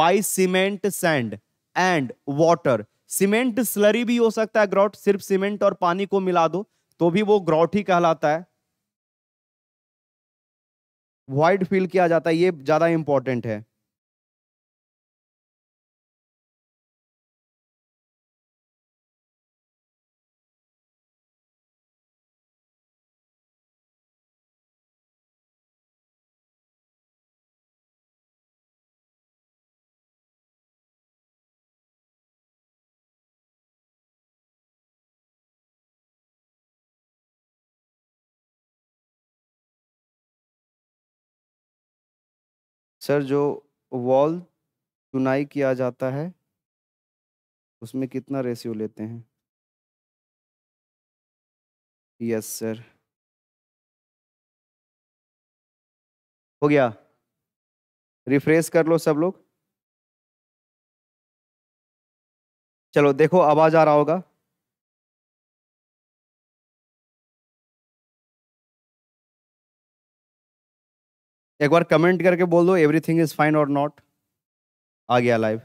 by cement sand and water cement slurry भी हो सकता है ग्रॉट सिर्फ सीमेंट और पानी को मिला दो तो भी वो ग्रॉट ही कहलाता है वाइड फील किया जाता है ये ज्यादा इंपॉर्टेंट है सर जो वॉल चुनाई किया जाता है उसमें कितना रेशियो लेते हैं यस सर हो गया रिफ्रेश कर लो सब लोग चलो देखो आवाज आ रहा होगा एक बार कमेंट करके बोल दो एवरीथिंग इज फाइन और नॉट आ गया लाइव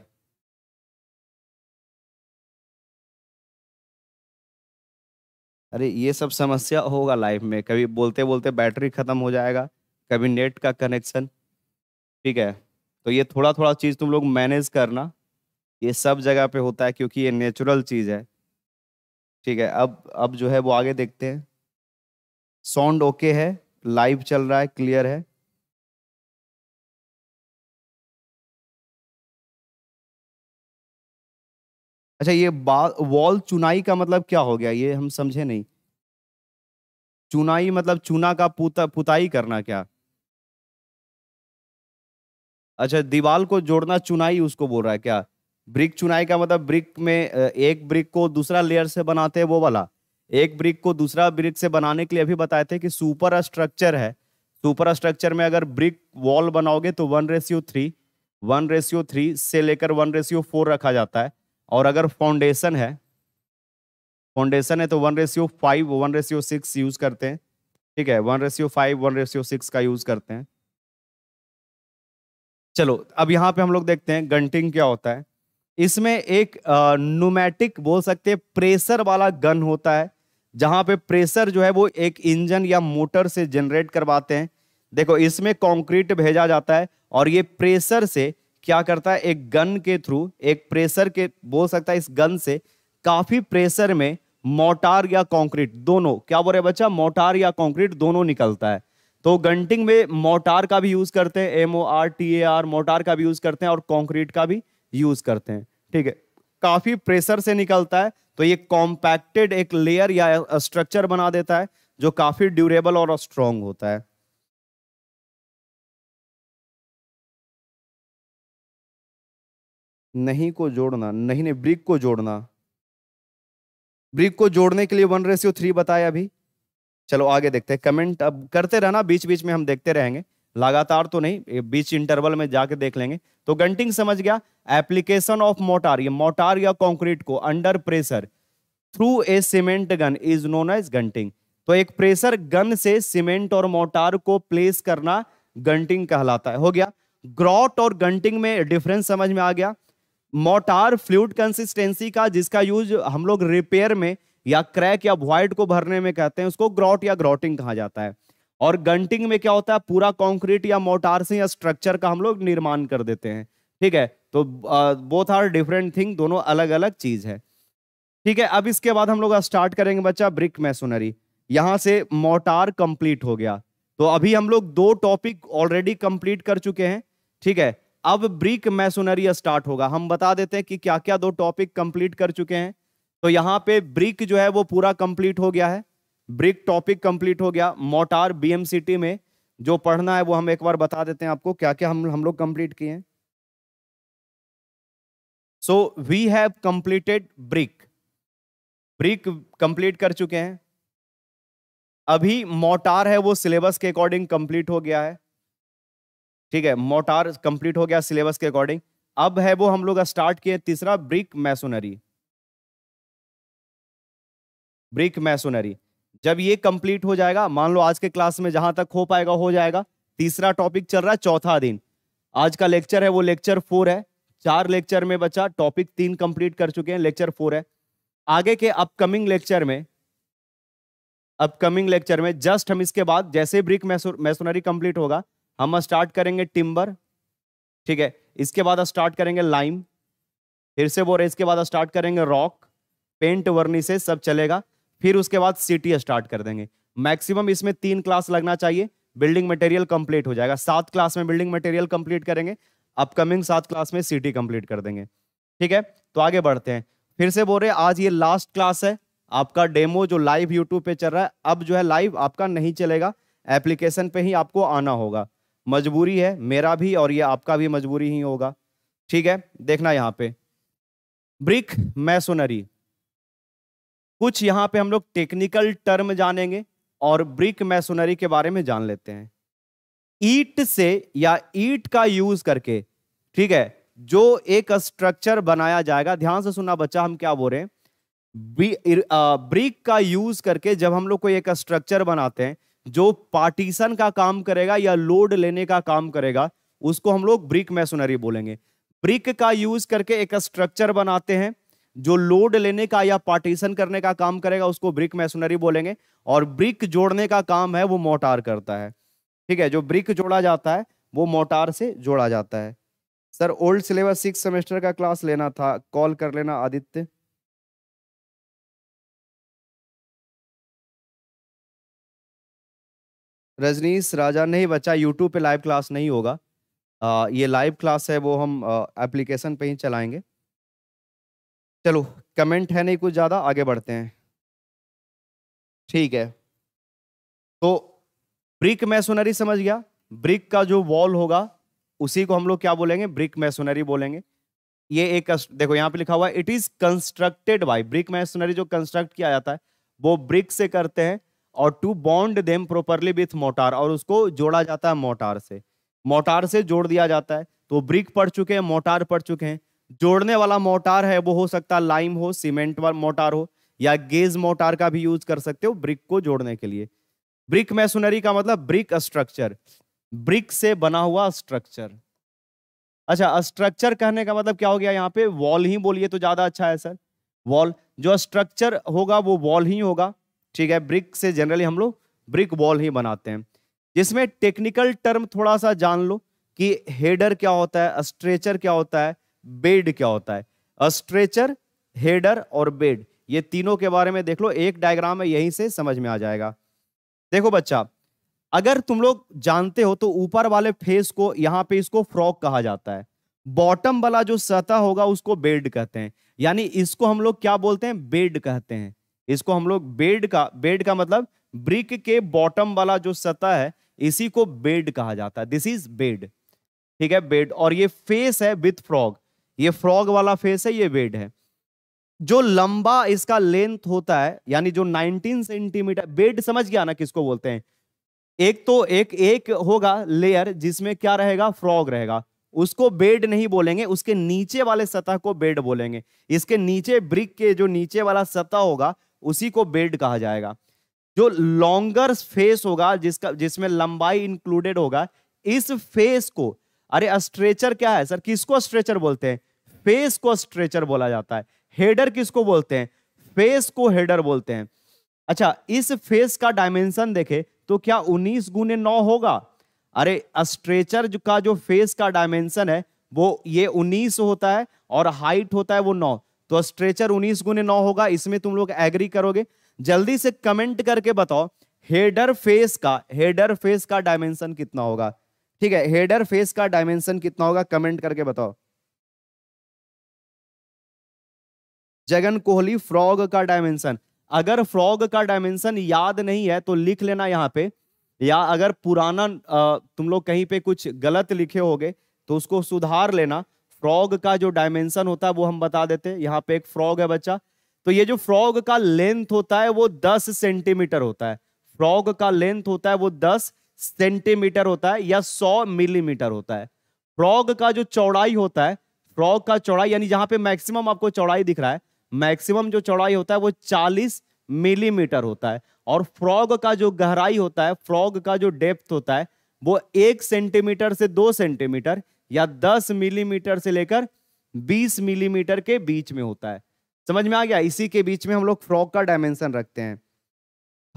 अरे ये सब समस्या होगा लाइफ में कभी बोलते बोलते बैटरी ख़त्म हो जाएगा कभी नेट का कनेक्शन ठीक है तो ये थोड़ा थोड़ा चीज़ तुम लोग मैनेज करना ये सब जगह पे होता है क्योंकि ये नेचुरल चीज़ है ठीक है अब अब जो है वो आगे देखते हैं साउंड ओके है लाइव चल रहा है क्लियर है अच्छा ये वॉल चुनाई का मतलब क्या हो गया ये हम समझे नहीं चुनाई मतलब चूना का पुता पुताई करना क्या अच्छा दीवाल को जोड़ना चुनाई उसको बोल रहा है क्या ब्रिक चुनाई का मतलब ब्रिक में एक ब्रिक को दूसरा लेयर से बनाते हैं वो वाला एक ब्रिक को दूसरा ब्रिक से बनाने के लिए अभी बताए थे कि सुपर स्ट्रक्चर है सुपर स्ट्रक्चर में अगर ब्रिक वॉल बनाओगे तो one ratio three one ratio three से लेकर वन रेशियो फोर रखा जाता है और अगर फाउंडेशन है फाउंडेशन है तो one ratio five one ratio six use करते हैं ठीक है one ratio five one ratio six का यूज करते हैं चलो अब यहाँ पे हम लोग देखते हैं गंटिंग क्या होता है इसमें एक न्यूमेटिक बोल सकते हैं प्रेशर वाला गन होता है जहाँ पे प्रेशर जो है वो एक इंजन या मोटर से जनरेट करवाते हैं देखो इसमें कंक्रीट भेजा जाता है और ये प्रेशर से क्या करता है एक गन के थ्रू एक प्रेशर के बोल सकता है इस गन से काफी प्रेशर में मोटार या कंक्रीट दोनों क्या बोल रहे बच्चा मोटार या कंक्रीट दोनों निकलता है तो गंटिंग में मोटार का भी यूज करते हैं M O R T A R mortar का भी यूज करते हैं और कंक्रीट का भी यूज करते हैं ठीक है काफी प्रेशर से निकलता है तो ये कॉम्पैक्टेड एक लेयर या स्ट्रक्चर बना देता है जो काफी ड्यूरेबल और स्ट्रॉन्ग होता है नहीं को जोड़ना नहीं ने ब्रिक को जोड़ना ब्रिक को जोड़ने के लिए वन रेसियो थ्री बताया अभी चलो आगे देखते हैं कमेंट अब करते रहना बीच बीच में हम देखते रहेंगे लगातार तो नहीं बीच इंटरवल में जाके देख लेंगे तो गंटिंग समझ गया एप्लीकेशन ऑफ मोटार ये मोटार या कंक्रीट को under pressure through a cement gun is known as guniting तो एक प्रेशर गन से सीमेंट और मोटार को प्लेस करना गंटिंग कहलाता है हो गया ग्रॉट और गंटिंग में डिफरेंस समझ में आ गया मोटार फ्लूड कंसिस्टेंसी का जिसका यूज हम लोग रिपेयर में या क्रैक या व्हाइट को भरने में कहते हैं उसको ग्रॉट या ग्रॉटिंग कहा जाता है और गंटिंग में क्या होता है पूरा कॉन्क्रीट या मोटार से या स्ट्रक्चर का हम लोग निर्माण कर देते हैं ठीक है तो बोथ आर डिफरेंट थिंग दोनों अलग अलग चीज है ठीक है अब इसके बाद हम लोग स्टार्ट करेंगे बच्चा ब्रिक मैसोनरी यहां से मोटार कंप्लीट हो गया तो अभी हम लोग दो टॉपिक ऑलरेडी कंप्लीट कर चुके हैं ठीक है अब ब्रिक मैसोनरिया स्टार्ट होगा हम बता देते हैं कि क्या क्या दो टॉपिक कंप्लीट कर चुके हैं तो यहाँ पे ब्रिक जो है वो पूरा कंप्लीट हो गया है ब्रिक टॉपिक कंप्लीट हो गया मोटार बीएमसीटी में जो पढ़ना है वो हम एक बार बता देते हैं आपको क्या क्या हम हम लोग कंप्लीट किए हैं so we have completed brick brick complete कर चुके हैं अभी मोटार है वो सिलेबस के अकॉर्डिंग कंप्लीट हो गया है ठीक है मोटार कंप्लीट हो गया सिलेबस के अकॉर्डिंग अब है वो हम लोग स्टार्ट किए तीसरा ब्रिक मैसोनरी ब्रिक मैसोनरी जब ये कंप्लीट हो जाएगा मान लो आज के क्लास में जहां तक हो पाएगा हो जाएगा तीसरा टॉपिक चल रहा है चौथा दिन आज का लेक्चर है वो लेक्चर फोर है चार लेक्चर में बचा टॉपिक तीन कंप्लीट कर चुके हैं लेक्चर फोर है आगे के अपकमिंग लेक्चर में अपकमिंग लेक्चर में जस्ट हम इसके बाद जैसे ब्रिक मैसोनरी कंप्लीट होगा हम स्टार्ट करेंगे टिम्बर ठीक है इसके बाद स्टार्ट करेंगे लाइम फिर से रहे इसके बाद स्टार्ट करेंगे रॉक पेंट वर्नी से सब चलेगा फिर उसके बाद सिटी स्टार्ट कर देंगे मैक्सिमम इसमें तीन क्लास लगना चाहिए बिल्डिंग मटेरियल कंप्लीट हो जाएगा सात क्लास में बिल्डिंग मटेरियल कंप्लीट करेंगे अपकमिंग सात क्लास में सिटी कंप्लीट कर देंगे ठीक है तो आगे बढ़ते हैं फिर से बोल रहे आज ये लास्ट क्लास है आपका डेमो जो लाइव यूट्यूब पे चल रहा है अब जो है लाइव आपका नहीं चलेगा एप्लीकेशन पे ही आपको आना होगा मजबूरी है मेरा भी और ये आपका भी मजबूरी ही होगा ठीक है देखना यहाँ पे ब्रिक मैसोनरी कुछ यहाँ पे हम लोग टेक्निकल टर्म जानेंगे और ब्रिक मैसोनरी के बारे में जान लेते हैं ईट से या ईट का यूज करके ठीक है जो एक स्ट्रक्चर बनाया जाएगा ध्यान से सुना बच्चा हम क्या बोल रहे हैं ब्रिक का यूज करके जब हम लोग कोई एक स्ट्रक्चर बनाते हैं जो पार्टीशन का काम करेगा या लोड लेने का काम करेगा उसको हम लोग ब्रिक मैसोनरी बोलेंगे ब्रिक का यूज करके एक स्ट्रक्चर बनाते हैं जो लोड लेने का या पार्टीशन करने का काम करेगा उसको ब्रिक मैसोनरी बोलेंगे और ब्रिक जोड़ने का काम है वो मोटार करता है ठीक है जो ब्रिक जोड़ा जाता है वो मोटार से जोड़ा जाता है sir old syllabus six semester का क्लास लेना था कॉल कर लेना आदित्य रजनीश राजा नहीं बच्चा यूट्यूब पे लाइव क्लास नहीं होगा आ, ये लाइव क्लास है वो हम एप्लीकेशन पे ही चलाएंगे चलो कमेंट है नहीं कुछ ज़्यादा आगे बढ़ते हैं ठीक है तो ब्रिक मैसोनरी समझ गया ब्रिक का जो वॉल होगा उसी को हम लोग क्या बोलेंगे ब्रिक मैसोनरी बोलेंगे ये एक देखो यहाँ पे लिखा हुआ है it is constructed by brick masonry जो कंस्ट्रक्ट किया जाता है वो ब्रिक से करते हैं और to bond them properly with mortar और उसको जोड़ा जाता है मोटार से मोटार से जोड़ दिया जाता है तो ब्रिक पड़ चुके हैं मोटार पड़ चुके हैं जोड़ने वाला मोटार है वो हो सकता है लाइम हो सीमेंट मोटार हो या गेज मोटार का भी यूज कर सकते हो ब्रिक को जोड़ने के लिए ब्रिक मैसुनरी का मतलब ब्रिक स्ट्रक्चर ब्रिक से बना हुआ स्ट्रक्चर अच्छा स्ट्रक्चर कहने का मतलब क्या हो गया यहाँ पे वॉल ही बोलिए तो ज्यादा अच्छा है सर वॉल जो स्ट्रक्चर होगा वो वॉल ही होगा ठीक है ब्रिक से जनरली हम लोग ब्रिक वॉल ही बनाते हैं जिसमें टेक्निकल टर्म थोड़ा सा जान लो कि हेडर क्या होता है स्ट्रेचर क्या होता है बेड क्या होता है स्ट्रेचर हेडर और बेड ये तीनों के बारे में देख लो एक डायग्राम है यहीं से समझ में आ जाएगा देखो बच्चा अगर तुम लोग जानते हो तो ऊपर वाले फेस को यहाँ पे इसको फ्रॉक कहा जाता है बॉटम वाला जो सतह होगा उसको बेड कहते हैं यानी इसको हम लोग क्या बोलते हैं बेड कहते हैं इसको हम लोग बेड का बेड का मतलब ब्रिक के बॉटम वाला जो सतह है इसी को बेड कहा जाता है दिस इज बेड ठीक है बेड और ये फेस है विथ फ्रॉग ये फ्रॉग वाला फेस है ये बेड है जो लंबा इसका लेंथ होता है यानी जो 19 सेंटीमीटर बेड समझ गया ना किसको बोलते हैं एक तो एक एक होगा लेयर जिसमें क्या रहेगा फ्रॉग रहेगा उसको बेड नहीं बोलेंगे उसके नीचे वाले सतह को बेड बोलेंगे इसके नीचे ब्रिक के जो नीचे वाला सतह होगा उसी को बेड कहा जाएगा जो लॉन्गर फेस होगा जिसका जिसमें लंबाई इंक्लूडेड होगा इस फेस को अरे स्ट्रेचर क्या है सर किसको स्ट्रेचर बोलते हैं फेस को स्ट्रेचर बोला जाता है हेडर किसको बोलते हैं फेस को हेडर बोलते हैं अच्छा इस फेस का डायमेंशन देखे तो क्या उन्नीस गुने नौ होगा अरे स्ट्रेचर का जो फेस का डायमेंशन है वो ये उन्नीस होता है और हाइट होता है वो नौ तो स्ट्रेचर उन्नीस गुने नौ होगा इसमें तुम लोग एग्री करोगे जल्दी से कमेंट करके बताओ हेडर फेस का हेडर फेस का डायमेंशन कितना होगा ठीक है हेडर फेस का डायमेंशन कितना होगा कमेंट करके बताओ जगन कोहली फ्रॉग का डायमेंशन अगर फ्रॉग का डायमेंशन याद नहीं है तो लिख लेना यहाँ पे या अगर पुराना तुम लोग कहीं पे कुछ गलत लिखे होगे तो उसको सुधार लेना फ्रॉग का जो डायमेंशन होता है वो हम बता देते हैं यहाँ पे एक फ्रॉग है बच्चा तो ये जो फ्रॉग का लेंथ होता है वो दस सेंटीमीटर होता है फ्रॉग का लेंथ होता है वो दस सेंटीमीटर होता है या सौ मिलीमीटर होता है फ्रॉग का जो चौड़ाई होता है फ्रॉग का चौड़ाई यानी जहां पे मैक्सिमम आपको चौड़ाई दिख रहा है मैक्सिमम जो चौड़ाई होता है वो चालीस मिलीमीटर होता है और फ्रॉग का जो गहराई होता है फ्रॉग का जो डेप्थ होता है वो एक सेंटीमीटर से दो सेंटीमीटर या 10 मिलीमीटर से लेकर 20 मिलीमीटर के बीच में होता है समझ में आ गया इसी के बीच में हम लोग फ्रॉक का डायमेंशन रखते हैं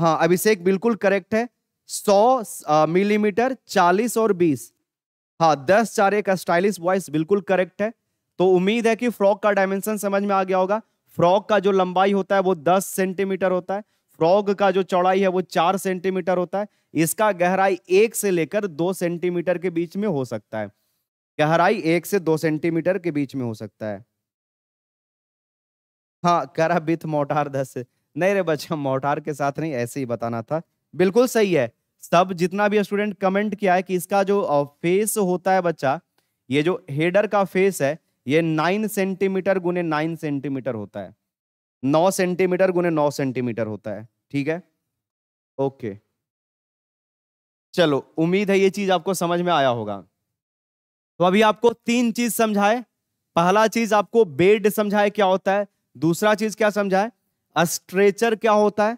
हाँ अभिषेक बिल्कुल करेक्ट है 100 मिलीमीटर 40 और 20 हाँ दस चार एक स्टाइलिश वॉइस बिल्कुल करेक्ट है तो उम्मीद है कि फ्रॉक का डायमेंशन समझ में आ गया होगा फ्रॉक का जो लंबाई होता है वो दस सेंटीमीटर होता है फ्रॉग का जो चौड़ाई है वो चार सेंटीमीटर होता है इसका गहराई एक से लेकर दो सेंटीमीटर के बीच में हो सकता है गहराई एक से दो सेंटीमीटर के बीच में हो सकता है हाँ करा बिथ मोटार दस नहीं रे बच्चा मोटार के साथ नहीं ऐसे ही बताना था बिल्कुल सही है सब जितना भी स्टूडेंट कमेंट किया है कि इसका जो फेस होता है बच्चा ये जो हेडर का फेस है ये नाइन सेंटीमीटर गुने नाइन सेंटीमीटर होता है नौ सेंटीमीटर गुने नौ सेंटीमीटर होता है ठीक है ओके चलो उम्मीद है ये चीज आपको समझ में आया होगा तो अभी आपको तीन चीज समझाए पहला चीज आपको बेड समझाए क्या होता है दूसरा चीज क्या समझाए अस्ट्रेचर क्या होता है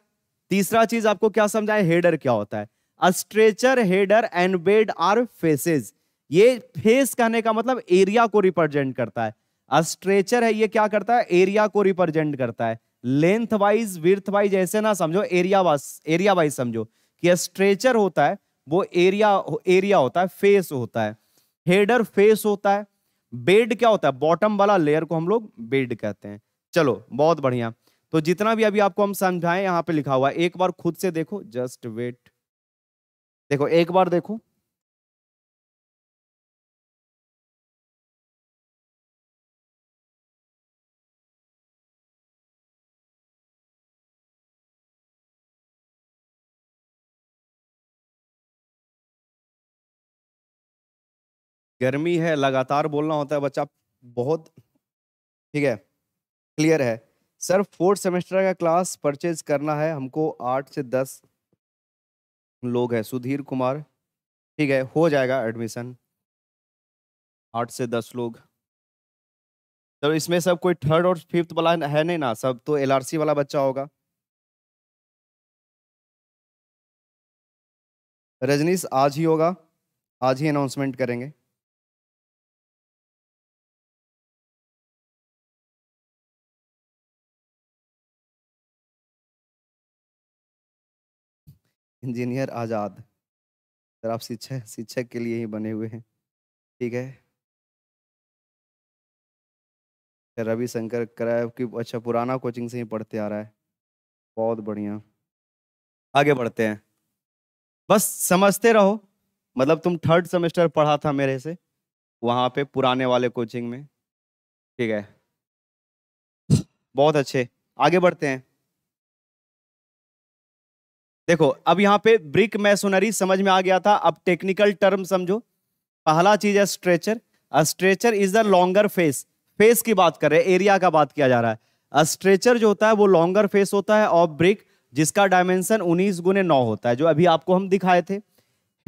तीसरा चीज आपको क्या समझाए हेडर क्या होता है stretcher header and bed are faces ये फेस कहने का मतलब एरिया को रिप्रेजेंट करता है अस्ट्रेचर है ये क्या करता है एरिया को रिप्रेजेंट करता है लेंथ वाइज विर्थ वाइज ऐसे ना समझो एरिया वाइज एरिया वाइज समझो कि स्ट्रेचर होता है वो एरिया एरिया होता है फेस होता है हेडर फेस होता है बेड क्या होता है बॉटम वाला लेयर को हम लोग बेड कहते हैं चलो बहुत बढ़िया तो जितना भी अभी आपको हम समझाएं यहां पे लिखा हुआ है एक बार खुद से देखो जस्ट वेट देखो एक बार देखो गर्मी है लगातार बोलना होता है बच्चा बहुत ठीक है क्लियर है सर फोर्थ सेमेस्टर का क्लास परचेज करना है हमको आठ से दस लोग हैं सुधीर कुमार ठीक है हो जाएगा एडमिशन आठ से दस लोग तो इसमें सब कोई थर्ड और फिफ्थ वाला है नहीं ना सब तो एलआरसी वाला बच्चा होगा रजनीश आज ही होगा आज ही अनाउंसमेंट करेंगे इंजीनियर आज़ाद सर आप शिक्षक शिक्षक के लिए ही बने हुए हैं ठीक है रविशंकर कराए कि अच्छा पुराना कोचिंग से ही पढ़ते आ रहा है बहुत बढ़िया आगे बढ़ते हैं बस समझते रहो मतलब तुम थर्ड सेमेस्टर पढ़ा था मेरे से वहाँ पे पुराने वाले कोचिंग में ठीक है बहुत अच्छे आगे बढ़ते हैं देखो अब यहां पे ब्रिक मैसोनरी समझ में आ गया था अब टेक्निकल टर्म समझो पहला चीज है stretcher stretcher is the longer face face की बात कर रहे हैं एरिया का बात किया जा रहा है स्ट्रेचर जो होता है वो लॉन्गर फेस होता है और ब्रिक जिसका डायमेंशन उन्नीस गुने नौ होता है जो अभी आपको हम दिखाए थे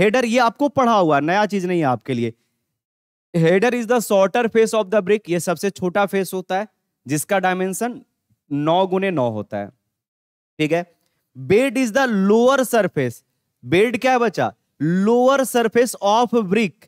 हेडर ये आपको पढ़ा हुआ नया चीज नहीं है आपके लिए header is the shorter face of the brick ये सबसे छोटा फेस होता है जिसका डायमेंशन नौ गुने नौ होता है ठीक है bed is the lower surface bed क्या है बचा लोअर सरफेस ऑफ ब्रिक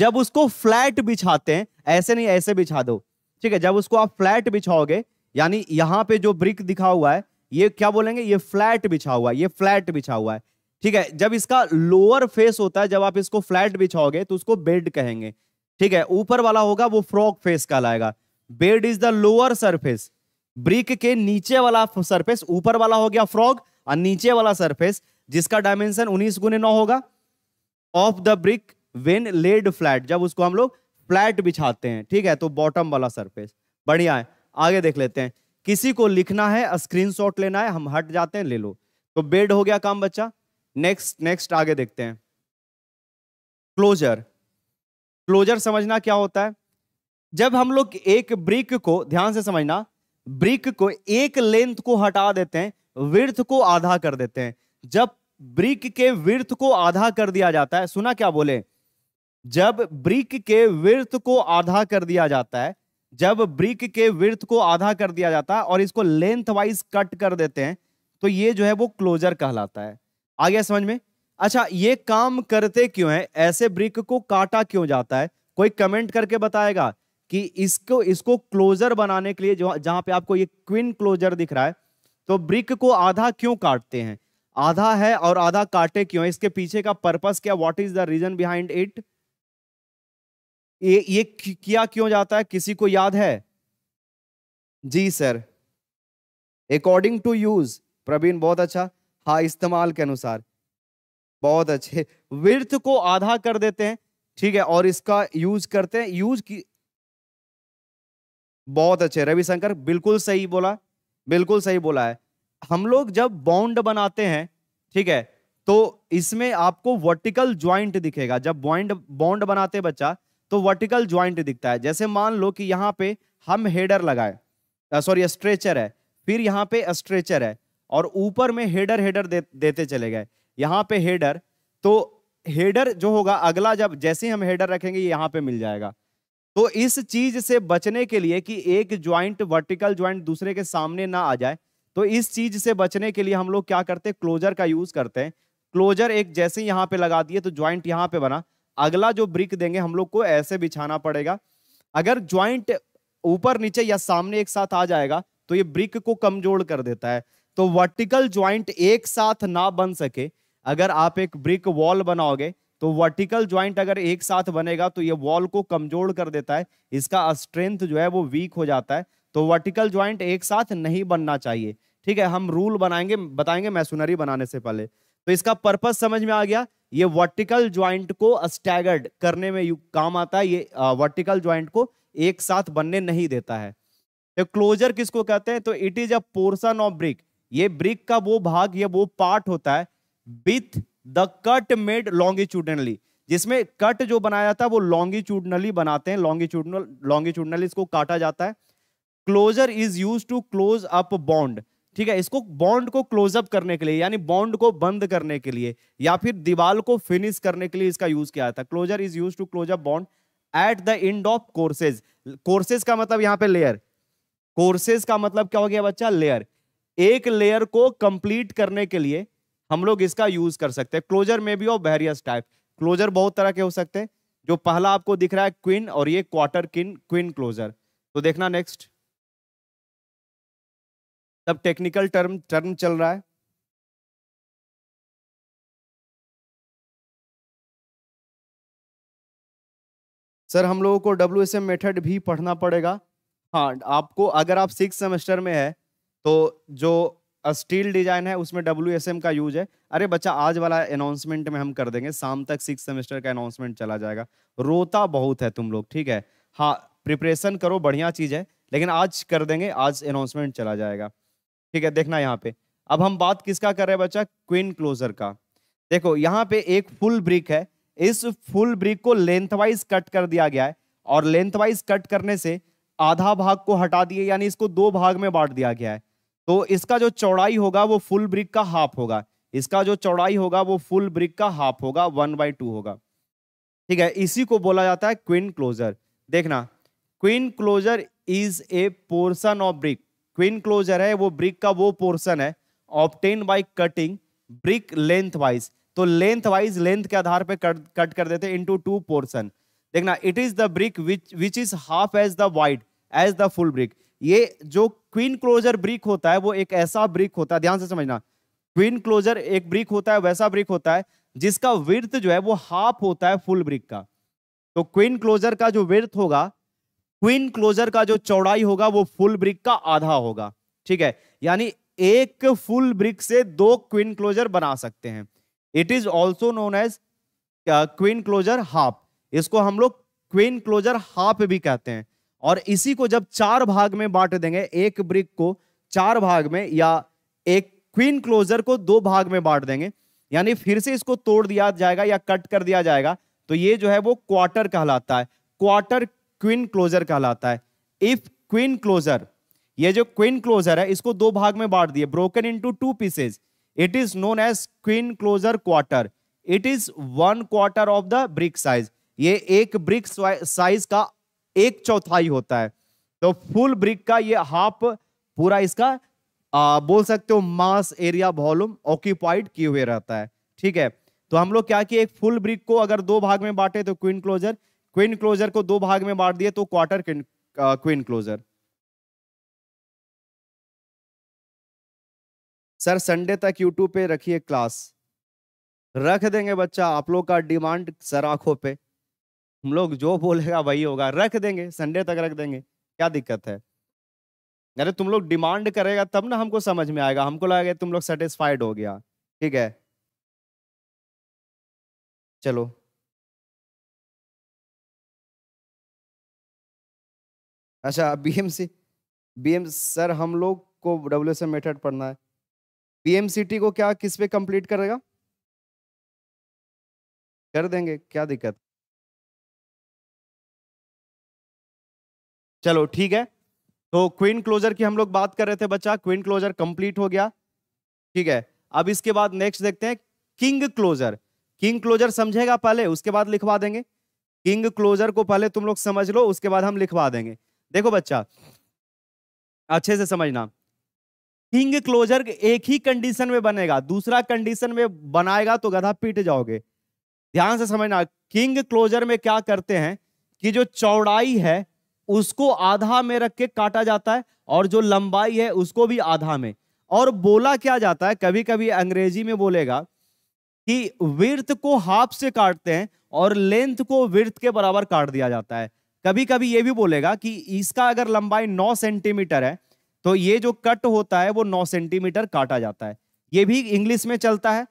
जब उसको फ्लैट बिछाते हैं ऐसे नहीं ऐसे बिछा दो ठीक है जब उसको आप फ्लैट बिछाओगे यानी यहां पे जो ब्रिक दिखा हुआ है ये क्या बोलेंगे ये फ्लैट बिछा हुआ है ये फ्लैट बिछा हुआ है ठीक है जब इसका लोअर फेस होता है जब आप इसको फ्लैट बिछाओगे तो उसको बेड कहेंगे ठीक है ऊपर वाला होगा वो फ्रॉक फेस कहलाएगा bed is the lower surface brick के नीचे वाला सरफेस ऊपर वाला हो गया फ्रॉग और नीचे वाला सरफेस जिसका डायमेंशन उन्नीस गुने नौ होगा off the brick when laid flat जब उसको हम लोग फ्लैट बिछाते हैं ठीक है तो बॉटम वाला सरफेस बढ़िया है आगे देख लेते हैं किसी को लिखना है स्क्रीन लेना है हम हट जाते हैं ले लो तो बेड हो गया काम बच्चा नेक्स्ट नेक्स्ट आगे देखते हैं क्लोजर क्लोजर समझना क्या होता है जब हम लोग एक ब्रिक को ध्यान से समझना ब्रिक को एक लेंथ को हटा देते हैं वृथ को आधा कर देते हैं जब ब्रिक के वृथ को आधा कर दिया जाता है सुना क्या बोले जब ब्रिक के वृथ को आधा कर दिया जाता है जब ब्रिक के वृथ को आधा कर दिया जाता है और इसको लेंथ वाइज कट कर देते हैं तो ये जो है वो क्लोजर कहलाता है आ गया समझ में अच्छा ये काम करते क्यों है ऐसे ब्रिक को काटा क्यों जाता है कोई कमेंट करके बताएगा कि इसको इसको क्लोजर बनाने के लिए जो पे आपको ये क्विन क्लोजर दिख रहा है तो ब्रिक को आधा क्यों काटते हैं आधा है और आधा काटे क्यों इसके पीछे का पर्पस क्या what is the reason behind it ये ये किया क्यों जाता है किसी को याद है जी sir according to use Praveen बहुत अच्छा हाँ इस्तेमाल के अनुसार बहुत अच्छे विर्थ को आधा कर देते हैं ठीक है और इसका यूज करते हैं यूज की बहुत अच्छे रविशंकर बिल्कुल सही बोला बिल्कुल सही बोला है हम लोग जब बॉन्ड बनाते हैं ठीक है तो इसमें आपको वर्टिकल ज्वाइंट दिखेगा जब बॉइंड बॉन्ड बनाते बच्चा तो वर्टिकल ज्वाइंट दिखता है जैसे मान लो कि यहाँ पे हम हेडर लगाए सॉरी स्ट्रेचर है फिर यहाँ पे स्ट्रेचर है और ऊपर में हेडर हेडर दे, देते चले गए यहाँ पे हेडर तो हेडर जो होगा अगला जब जैसे हम हेडर रखेंगे यहाँ पे मिल जाएगा तो इस चीज से बचने के लिए कि एक ज्वाइंट वर्टिकल ज्वाइंट दूसरे के सामने ना आ जाए तो इस चीज से बचने के लिए हम लोग क्या करते हैं क्लोजर का यूज करते हैं क्लोजर एक जैसे यहाँ पे लगा दिए तो ज्वाइंट यहाँ पे बना अगला जो ब्रिक देंगे हम लोग को ऐसे बिछाना पड़ेगा अगर ज्वाइंट ऊपर नीचे या सामने एक साथ आ जाएगा तो ये ब्रिक को कमजोर कर देता है तो वर्टिकल ज्वाइंट एक साथ ना बन सके अगर आप एक ब्रिक वॉल बनाओगे तो वर्टिकल ज्वाइंट अगर एक साथ बनेगा तो ये वॉल को कमजोर कर देता है इसका स्ट्रेंथ जो है वो वीक हो जाता है तो वर्टिकल ज्वाइंट एक साथ नहीं बनना चाहिए ठीक है हम रूल बनाएंगे बताएंगे मैसुनरी बनाने से पहले तो इसका पर्पज समझ में आ गया ये वर्टिकल ज्वाइंट को स्टैगर्ड करने में काम आता है ये वर्टिकल ज्वाइंट को एक साथ बनने नहीं देता है तो क्लोजर किसको कहते हैं तो it is a portion of brick ये ब्रिक का वो भाग या वो पार्ट होता है with the cut made longitudinally जिसमें कट जो बनाया जाता है वो लॉन्गिट्यूडनली बनाते हैं लॉन्गिट्यूडनल लॉन्गिट्यूडनली इसको काटा जाता है closure is use to close up bond ठीक है इसको बॉन्ड को क्लोजअप करने के लिए यानी बॉन्ड को बंद करने के लिए या फिर दीवाल को फिनिश करने के लिए इसका यूज किया जाता है closure is use to close up bond at the end of courses courses का मतलब यहाँ पे लेयर कोर्सेज का मतलब क्या हो गया बच्चा लेयर एक लेयर को कंप्लीट करने के लिए हम लोग इसका यूज कर सकते हैं क्लोजर में भी और वेरियस टाइप क्लोजर बहुत तरह के हो सकते हैं जो पहला आपको दिख रहा है क्विन और ये क्वार्टर किन क्विन क्लोजर तो देखना नेक्स्ट तब टेक्निकल टर्म टर्म चल रहा है सर हम लोगों को डब्ल्यू एस एम मेथड भी पढ़ना पड़ेगा हाँ आपको अगर आप सिक्स सेमेस्टर में है तो जो स्टील डिजाइन है उसमें डब्ल्यू का यूज है अरे बच्चा आज वाला अनाउंसमेंट में हम कर देंगे शाम तक सिक्स सेमेस्टर का अनाउंसमेंट चला जाएगा रोता बहुत है तुम लोग ठीक है हाँ प्रिपरेशन करो बढ़िया चीज़ है लेकिन आज कर देंगे आज अनाउंसमेंट चला जाएगा ठीक है देखना यहाँ पे अब हम बात किसका कर रहे हैं बच्चा क्वीन क्लोजर का देखो यहाँ पे एक फुल ब्रिक है इस फुल ब्रिक को लेंथवाइज कट कर दिया गया है और लेंथवाइज कट करने से आधा भाग को हटा दिए यानी इसको दो भाग में बांट दिया गया है तो इसका जो चौड़ाई होगा वो फुल ब्रिक का हाफ होगा इसका जो चौड़ाई होगा वो फुल ब्रिक का हाफ होगा वन बाई टू होगा ठीक है इसी को बोला जाता है क्विन क्लोजर देखना queen closure is a portion of brick queen closure है वो ब्रिक का वो पोर्सन है obtained by cutting brick lengthwise तो लेंथ वाइज लेंथ के आधार पे कट कट कर देते इंटू टू पोर्सन देखना it is the brick which which is half as the wide as the full brick ये जो क्वीन क्लोजर ब्रिक होता है वो एक ऐसा ब्रिक होता है ध्यान से समझना क्वीन क्लोजर एक ब्रिक होता है वैसा ब्रिक होता है जिसका विर्थ जो है वो हाफ होता है फुल ब्रिक का तो क्वीन क्लोजर का जो विर्थ होगा क्वीन क्लोजर का जो चौड़ाई होगा वो फुल ब्रिक का आधा होगा ठीक है यानी एक फुल ब्रिक से दो क्वीन क्लोजर बना सकते हैं it is also known as queen closure half इसको हम लोग क्वीन क्लोजर हाफ भी कहते हैं और इसी को जब चार भाग में बांट देंगे एक ब्रिक को चार भाग में या एक क्वीन क्लोजर को दो भाग में बांट देंगे यानी फिर से इसको तोड़ दिया जाएगा या कट कर दिया जाएगा तो ये जो है वो क्वार्टर कहलाता है क्वार्टर क्वीन क्लोजर कहलाता है इफ क्वीन क्लोजर ये जो क्वीन क्लोजर है इसको दो भाग में बांट दिए broken into two pieces it is known as queen closure quarter it is one quarter of the brick size ये एक ब्रिक साइज का एक चौथाई होता है तो फुल ब्रिक का ये हाफ पूरा इसका आ, बोल सकते हो मास एरिया वॉल्यूम ऑक्यूपाइड किए हुए रहता है ठीक है तो हम लोग क्या कि एक फुल ब्रिक को अगर दो भाग में बांटे तो क्विन क्लोजर क्विन क्लोजर को दो भाग में बांट दिए तो quarter queen closure sir Sunday तक यूट्यूब पे रखिए क्लास रख देंगे बच्चा आप लोग का डिमांड सर आंखों पर हम लोग जो बोलेगा वही होगा रख देंगे संडे तक रख देंगे क्या दिक्कत है अरे तुम लोग डिमांड करेगा तब ना हमको समझ में आएगा हमको लगेगा तुम लोग सेटिस्फाइड हो गया ठीक है चलो अच्छा बीएमसी बीएम सर हम लोग को डब्ल्यू एस मेथड पढ़ना है बीएमसीटी को क्या किस पे कंप्लीट करेगा कर देंगे क्या दिक्कत चलो ठीक है तो क्वीन क्लोजर की हम लोग बात कर रहे थे बच्चा क्वीन क्लोजर कंप्लीट हो गया ठीक है अब इसके बाद नेक्स्ट देखते हैं किंग क्लोजर किंग क्लोजर समझेगा पहले उसके बाद लिखवा देंगे किंग क्लोजर को पहले तुम लोग समझ लो उसके बाद हम लिखवा देंगे देखो बच्चा अच्छे से समझना किंग क्लोजर एक ही कंडीशन में बनेगा दूसरा कंडीशन में बनाएगा तो गधा पीट जाओगे ध्यान से समझना किंग क्लोजर में क्या करते हैं कि जो चौड़ाई है उसको आधा में रख के काटा जाता है और जो लंबाई है उसको भी आधा में और बोला क्या जाता है कभी कभी अंग्रेजी में बोलेगा कि वृत्त को हाफ से काटते हैं और लेंथ को वृत्त के बराबर काट दिया जाता है कभी कभी ये भी बोलेगा कि इसका अगर लंबाई नौ सेंटीमीटर है तो ये जो कट होता है वो नौ सेंटीमीटर काटा जाता है ये भी इंग्लिश में चलता है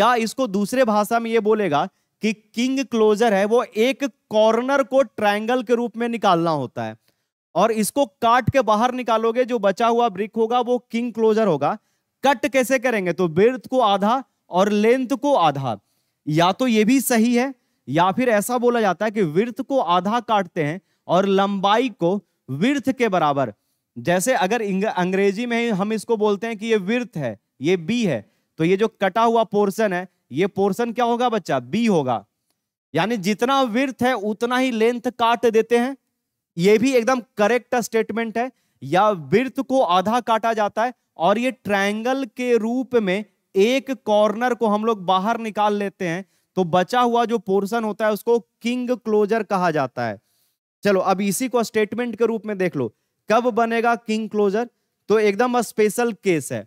या इसको दूसरे भाषा में ये बोलेगा कि किंग क्लोजर है वो एक कॉर्नर को ट्रायंगल के रूप में निकालना होता है और इसको काट के बाहर निकालोगे जो बचा हुआ ब्रिक होगा वो किंग क्लोजर होगा कट कैसे करेंगे तो ब्रेथ को आधा और लेंथ को आधा या तो ये भी सही है या फिर ऐसा बोला जाता है कि वृथ को आधा काटते हैं और लंबाई को वृथ के बराबर जैसे अगर अंग्रेजी में हम इसको बोलते हैं कि ये वृथ है ये बी है तो ये जो कटा हुआ पोर्शन है ये पोर्शन क्या होगा बच्चा बी होगा यानी जितना विर्थ है उतना ही लेंथ काट देते हैं ये भी एकदम करेक्ट स्टेटमेंट है या विर्थ को आधा काटा जाता है और ये ट्रायंगल के रूप में एक कॉर्नर को हम लोग बाहर निकाल लेते हैं तो बचा हुआ जो पोर्शन होता है उसको किंग क्लोजर कहा जाता है चलो अब इसी को स्टेटमेंट के रूप में देख लो कब बनेगा किंग क्लोजर तो एकदम स्पेशल केस है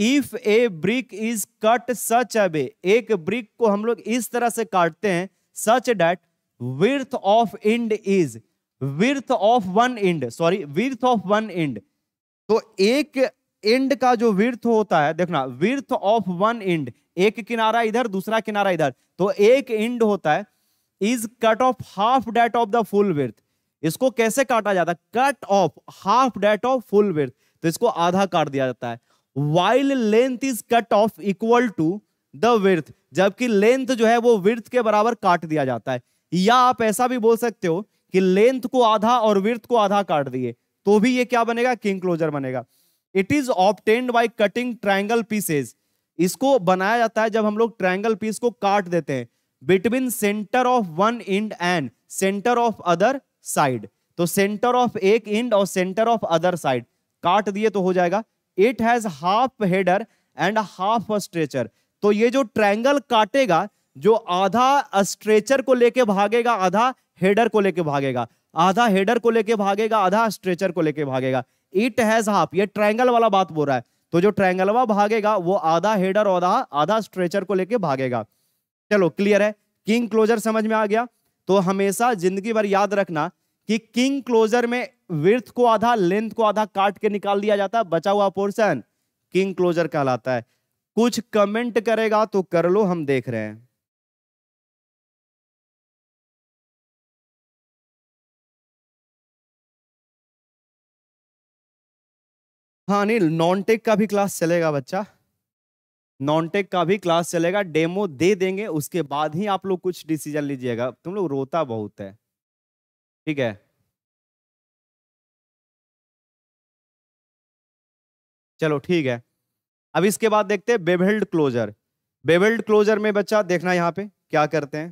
if a brick is cut such a एक ब्रिक को हम लोग इस तरह से काटते हैं such that width of end is width of one end sorry width of one end तो एक इंड का जो विर्थ होता है देखना विर्थ ऑफ वन इंड एक किनारा इधर दूसरा किनारा इधर तो एक इंड होता है is cut off half that of the full width इसको कैसे काटा जाता है cut off half that of full width तो इसको आधा काट दिया जाता है while length is cut off equal to the width जबकि लेंथ जो है वो विर्थ के बराबर काट दिया जाता है या आप ऐसा भी बोल सकते हो कि लेंथ को आधा और विर्थ को आधा काट दिए तो भी ये क्या बनेगा किंग क्लोजर बनेगा it is obtained by cutting triangle pieces इसको बनाया जाता है जब हम लोग ट्राइंगल पीस को काट देते हैं between centre of one end and centre of other side तो सेंटर ऑफ एक इंड और सेंटर ऑफ अदर साइड काट दिए तो हो जाएगा it has half header and half stretcher तो ये जो ट्रायंगल काटेगा जो आधा स्ट्रेचर को लेके भागेगा आधा हेडर को लेके भागेगा आधा हेडर को लेके भागेगा आधा स्ट्रेचर को लेके भागेगा इट हैज हाफ ये ट्रायंगल वाला बात बोल रहा है तो जो ट्रायंगलवा भागेगा वो आधा हेडर और आधा आधा स्ट्रेचर को लेके भागेगा चलो क्लियर है किंग क्लोजर समझ में आ गया तो हमेशा जिंदगी भर याद रखना कि किंग क्लोजर में विर्थ को आधा लेंथ को आधा काट के निकाल दिया जाता है बचा हुआ पोर्शन किंग क्लोजर कहलाता है कुछ कमेंट करेगा तो कर लो हम देख रहे हैं हाँ नहीं नॉन टेक का भी क्लास चलेगा बच्चा नॉन टेक का भी क्लास चलेगा डेमो दे देंगे उसके बाद ही आप लोग कुछ डिसीजन लीजिएगा तुम लोग रोता बहुत है ठीक है चलो ठीक है अब इसके बाद देखते हैं बेबेल्ड क्लोजर बेबेल्ड क्लोजर में बच्चा देखना यहां पे क्या करते हैं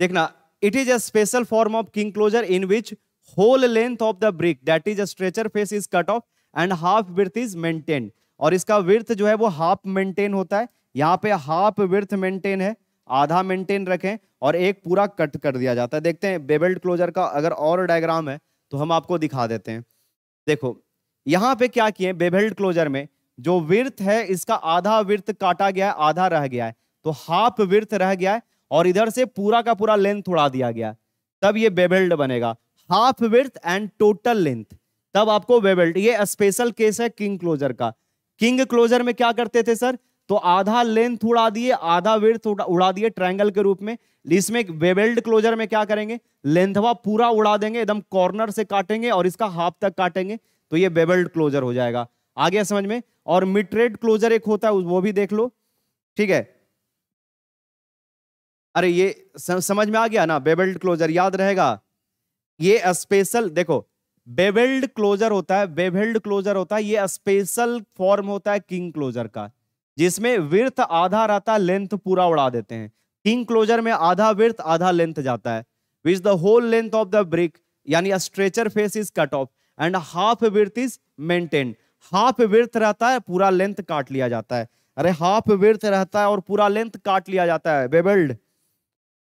देखना it is a special form of king closure in which whole length of the brick that is a stretcher face is cut off and half width is maintain और इसका विर्थ जो है वो हाफ मेंटेन होता है यहां पे हाफ विर्थ मेंटेन है आधा मेंटेन रखें और एक पूरा कट कर दिया जाता है देखते हैं बेबेल्ट क्लोजर का अगर और डायग्राम है तो हम आपको दिखा देते हैं देखो यहाँ पे क्या किए बेबेल्ट क्लोजर में जो विर्थ है इसका आधा विर्थ काटा गया है आधा रह गया है तो हाफ विर्थ रह गया है और इधर से पूरा का पूरा लेंथ उड़ा दिया गया तब ये बेबेल्ट बनेगा half width and total length तब आपको वेबेल्ट ये स्पेशल केस है किंग क्लोजर का किंग क्लोजर में क्या करते थे सर तो आधा लेंथ उड़ा दिए आधा विर्थ उड़ा दिए ट्रायंगल के रूप में इसमें वेबेल्ड क्लोजर में क्या करेंगे लेंथवा पूरा उड़ा देंगे एकदम कॉर्नर से काटेंगे और इसका हाफ तक काटेंगे तो ये वेबेल्ड क्लोजर हो जाएगा आगे समझ में और मिट्रेड क्लोजर एक होता है वो भी देख लो ठीक है अरे ये समझ में आ गया ना बेबेल्ड क्लोजर याद रहेगा ये स्पेशल देखो बेबेल्ड क्लोजर होता है बेबेल्ड क्लोजर होता है ये स्पेशल फॉर्म होता है किंग क्लोजर का जिसमें विर्थ आधा रहता है लेंथ पूरा उड़ा देते हैं किंग क्लोजर में आधा विर्थ आधा लेंथ जाता है which the whole length of the brick यानी stretcher face is cut off and half width is maintain half width रहता है पूरा लेंथ काट लिया जाता है अरे हाफ विर्थ रहता है और पूरा लेंथ काट लिया जाता है bevelled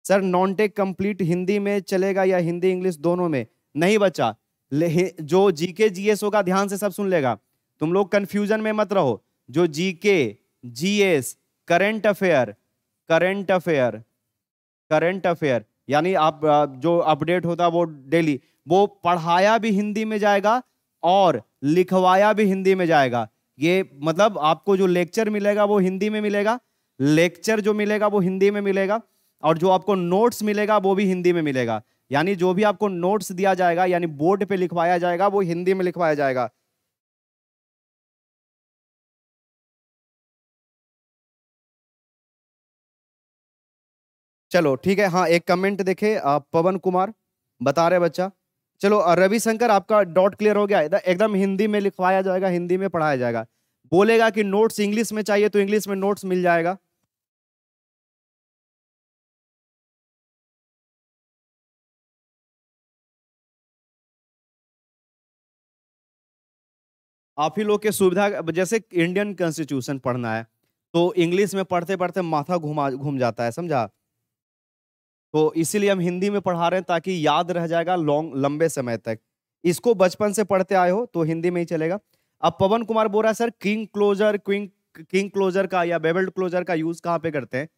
sir non tech complete Hindi में चलेगा या हिंदी इंग्लिश दोनों में नहीं बचा जो जीके जीएस होगा ध्यान से सब सुन लेगा तुम लोग कंफ्यूजन में मत रहो जो GK GS current affair current affair current affair यानी आप जो अपडेट होता वो डेली वो पढ़ाया भी हिंदी में जाएगा और लिखवाया भी हिंदी में जाएगा ये मतलब आपको जो लेक्चर मिलेगा वो हिंदी में मिलेगा लेक्चर जो मिलेगा वो हिंदी में मिलेगा और जो आपको नोट्स मिलेगा वो भी हिंदी में मिलेगा यानी जो भी आपको नोट्स दिया जाएगा यानी बोर्ड पे लिखवाया जाएगा वो हिंदी में लिखवाया जाएगा चलो ठीक है हाँ एक कमेंट देखे पवन कुमार बता रहे बच्चा चलो रविशंकर आपका डॉट क्लियर हो गया एकदम हिंदी में लिखवाया जाएगा हिंदी में पढ़ाया जाएगा बोलेगा कि नोट्स इंग्लिश में चाहिए तो इंग्लिश में नोट्स मिल जाएगा आप ही लोग के सुविधा जैसे इंडियन कॉन्स्टिट्यूशन पढ़ना है तो इंग्लिश में पढ़ते पढ़ते माथा घुमा घूम जाता है समझा तो इसीलिए हम हिंदी में पढ़ा रहे हैं ताकि याद रह जाएगा लॉन्ग लंबे समय तक इसको बचपन से पढ़ते आए हो तो हिंदी में ही चलेगा अब पवन कुमार बोल रहा है sir king closure queen king closure का या बेबल्ड क्लोजर का यूज कहाँ पे करते हैं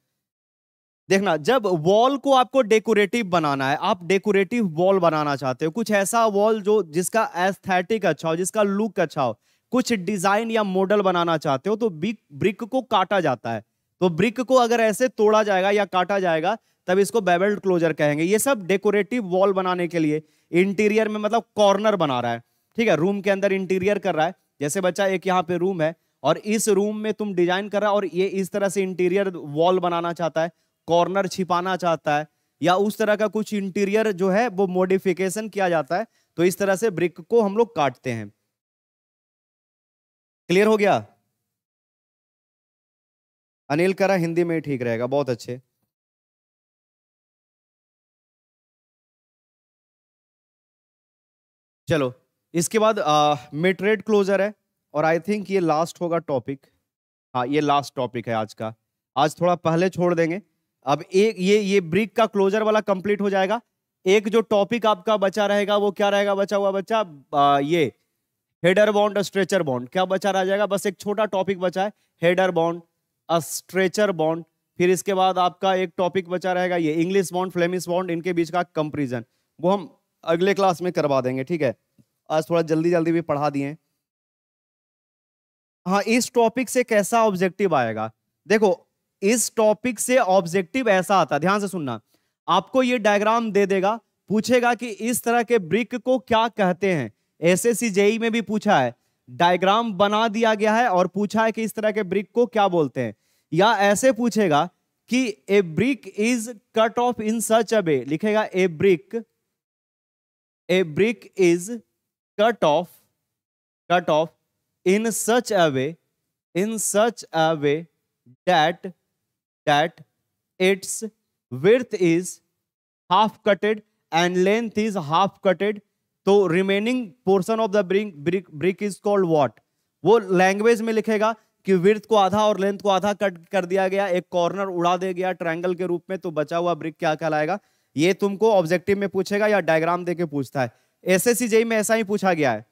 देखना जब वॉल को आपको डेकोरेटिव बनाना है आप डेकोरेटिव वॉल बनाना चाहते हो कुछ ऐसा वॉल जो जिसका एस्थेटिक अच्छा हो जिसका लुक अच्छा हो कुछ डिजाइन या मॉडल बनाना चाहते हो तो ब्रिक को काटा जाता है तो ब्रिक को अगर ऐसे तोड़ा जाएगा या काटा जाएगा तब इसको बेबल्ट क्लोजर कहेंगे ये सब डेकोरेटिव वॉल बनाने के लिए इंटीरियर में मतलब कॉर्नर बना रहा है ठीक है रूम के अंदर इंटीरियर कर रहा है जैसे बच्चा एक यहाँ पे रूम है और इस रूम में तुम डिजाइन कर रहा और ये इस तरह से इंटीरियर वॉल बनाना चाहता है कॉर्नर छिपाना चाहता है या उस तरह का कुछ इंटीरियर जो है वो मॉडिफिकेशन किया जाता है तो इस तरह से ब्रिक को हम लोग काटते हैं क्लियर हो गया अनिल करा हिंदी में ठीक रहेगा बहुत अच्छे चलो इसके बाद मिड रेट क्लोजर है और आई थिंक ये लास्ट होगा टॉपिक हाँ ये लास्ट टॉपिक है आज का आज थोड़ा पहले छोड़ देंगे अब एक ये ये ब्रिक का क्लोजर वाला कंप्लीट हो जाएगा एक जो टॉपिक आपका बचा रहेगा वो क्या रहेगा बचा हुआ बच्चा आ, ये हेडर बॉन्ड स्ट्रेचर बॉन्ड क्या बचा रह जाएगा बस एक छोटा टॉपिक बचा है हेडर बॉन्ड स्ट्रेचर बॉन्ड फिर इसके बाद आपका एक टॉपिक बचा रहेगा ये इंग्लिश बॉन्ड फ्लेमिश बॉन्ड इनके बीच का कंपेरिजन वो हम अगले क्लास में करवा देंगे ठीक है आज थोड़ा जल्दी जल्दी भी पढ़ा दिए हाँ इस टॉपिक से कैसा ऑब्जेक्टिव आएगा देखो इस टॉपिक से ऑब्जेक्टिव ऐसा आता ध्यान से सुनना आपको ये डायग्राम दे देगा पूछेगा कि इस तरह के ब्रिक को क्या कहते हैं एसएससी जेई e में भी पूछा है डायग्राम बना दिया गया है और पूछा है कि इस तरह के ब्रिक को क्या बोलते हैं या ऐसे पूछेगा कि a brick is cut off in such अबे लिखेगा a brick a brick is cut off cut off in such a way in such a way that that its width is half cutted and length is half cutted तो remaining portion of the brick brick is called what वो लैंग्वेज में लिखेगा कि विर्थ को आधा और लेंथ को आधा कट कर दिया गया एक कॉर्नर उड़ा दिया गया ट्रायंगल के रूप में तो बचा हुआ ब्रिक क्या कहलाएगा ये तुमको ऑब्जेक्टिव में पूछेगा या डायग्राम देके पूछता है एसएससी जेई में ऐसा ही पूछा गया है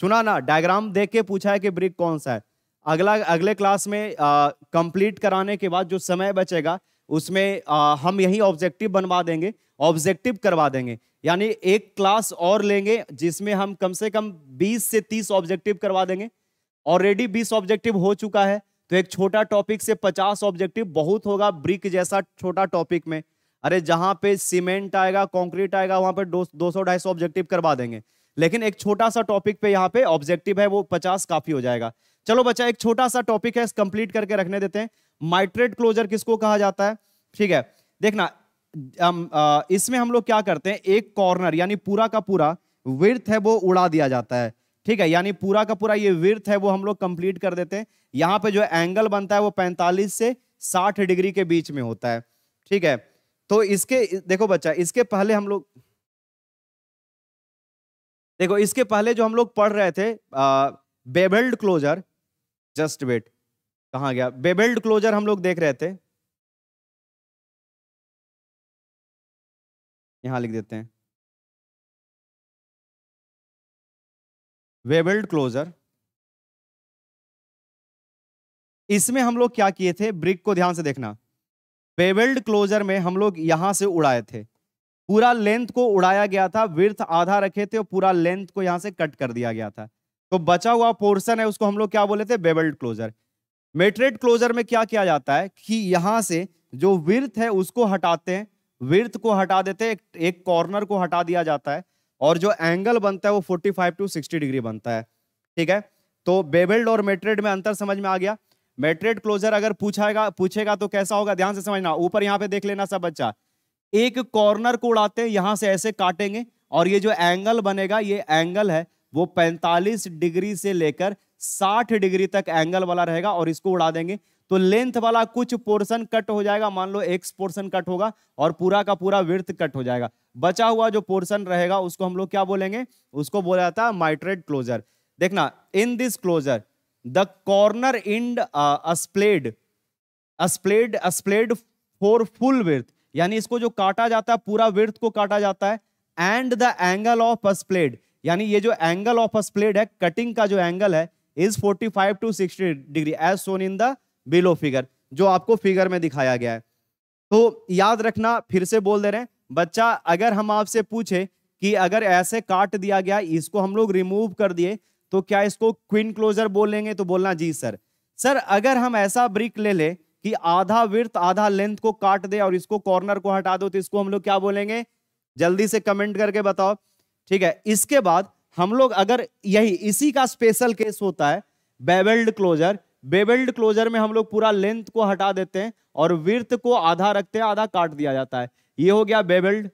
सुना ना डायग्राम देख के पूछा है कि ब्रिक कौन सा है अगला अगले क्लास में कंप्लीट कराने के बाद जो समय बचेगा उसमें आ, हम यही ऑब्जेक्टिव बनवा देंगे ऑब्जेक्टिव करवा देंगे यानी एक क्लास और लेंगे जिसमें हम कम से कम 20 से 30 ऑब्जेक्टिव करवा देंगे ऑलरेडी 20 ऑब्जेक्टिव हो चुका है तो एक छोटा टॉपिक से 50 ऑब्जेक्टिव बहुत होगा ब्रिक जैसा छोटा टॉपिक में अरे जहां पे सीमेंट आएगा कंक्रीट आएगा वहां पे दो सौ ढाई सौ ऑब्जेक्टिव करवा देंगे लेकिन एक छोटा सा टॉपिक पे यहाँ पे ऑब्जेक्टिव है वो पचास काफी हो जाएगा चलो बच्चा एक छोटा सा टॉपिक है कंप्लीट करके रखने देते हैं माइट्रेट क्लोजर किसको कहा जाता है ठीक है देखना इसमें हम लोग क्या करते हैं एक कॉर्नर यानी पूरा का पूरा विर्थ है वो उड़ा दिया जाता है ठीक है यानी पूरा का पूरा ये विर्थ है वो हम लोग कंप्लीट कर देते हैं यहाँ पे जो एंगल बनता है वो 45 से 60 डिग्री के बीच में होता है ठीक है तो इसके देखो बच्चा इसके पहले हम लोग देखो इसके पहले जो हम लोग पढ़ रहे थे बेबेल्ड क्लोजर जस्ट वेट कहा गया बेबेल्ड क्लोजर हम लोग देख रहे थे यहां लिख देते हैं वेबेल्ड क्लोजर इसमें हम लोग क्या किए थे ब्रिक को ध्यान से देखना बेवेल्ड क्लोजर में हम लोग यहां से उड़ाए थे पूरा लेंथ को उड़ाया गया था विर्थ आधा रखे थे और पूरा लेंथ को यहां से कट कर दिया गया था तो बचा हुआ पोर्सन है उसको हम लोग क्या बोले थे बेवेल्ड क्लोजर मेट्रेट क्लोजर में क्या किया जाता है कि यहां से जो विर्थ है उसको हटाते हैं विर्थ को हटा देते हैं एक कॉर्नर को हटा दिया जाता है और जो एंगल बनता है वो 45 टू सिक्सटी डिग्री बनता है ठीक है तो बेबेल्ड और मेट्रेड में अंतर समझ में आ गया मेट्रेट क्लोजर अगर पूछेगा पूछेगा तो कैसा होगा ध्यान से समझना ऊपर यहाँ पे देख लेना सब बच्चा एक कॉर्नर को उड़ाते हैं यहाँ से ऐसे काटेंगे और ये जो एंगल बनेगा ये एंगल है वो 45 डिग्री से लेकर 60 डिग्री तक एंगल वाला रहेगा और इसको उड़ा देंगे तो लेंथ वाला कुछ पोर्शन कट हो जाएगा मान लो एक्स पोर्शन कट होगा और पूरा का पूरा विर्थ कट हो जाएगा बचा हुआ जो पोर्शन रहेगा उसको हम लोग क्या बोलेंगे उसको बोला जाता है माइट्रेट क्लोजर देखना in this closure the corner end is splayed is splayed is splayed a full width यानी इसको जो काटा जाता है पूरा विर्थ को काटा जाता है and the angle of a splayed यानी ये जो एंगल ऑफ अ स्प्लेड है कटिंग का जो एंगल है is 45 to sixty degree as shown in the below figure जो आपको फिगर में दिखाया गया है तो याद रखना फिर से बोल दे रहे हैं बच्चा अगर हम आपसे पूछे कि अगर ऐसे काट दिया गया इसको हम लोग रिमूव कर दिए तो क्या इसको क्विन क्लोजर बोलेंगे तो बोलना जी सर सर अगर हम ऐसा ब्रिक ले ले कि आधा विर्थ आधा लेंथ को काट दे और इसको कॉर्नर को हटा दो तो इसको हम लोग क्या बोलेंगे जल्दी से कमेंट करके बताओ ठीक है इसके बाद हम लोग अगर यही इसी का स्पेशल केस होता है बेबल्ड क्लोजर बेबल्ड क्लोजर में हम लोग पूरा लेंथ को हटा देते हैं और विर्थ को आधा रखते हैं आधा काट दिया जाता है ये हो गया बेबल्ड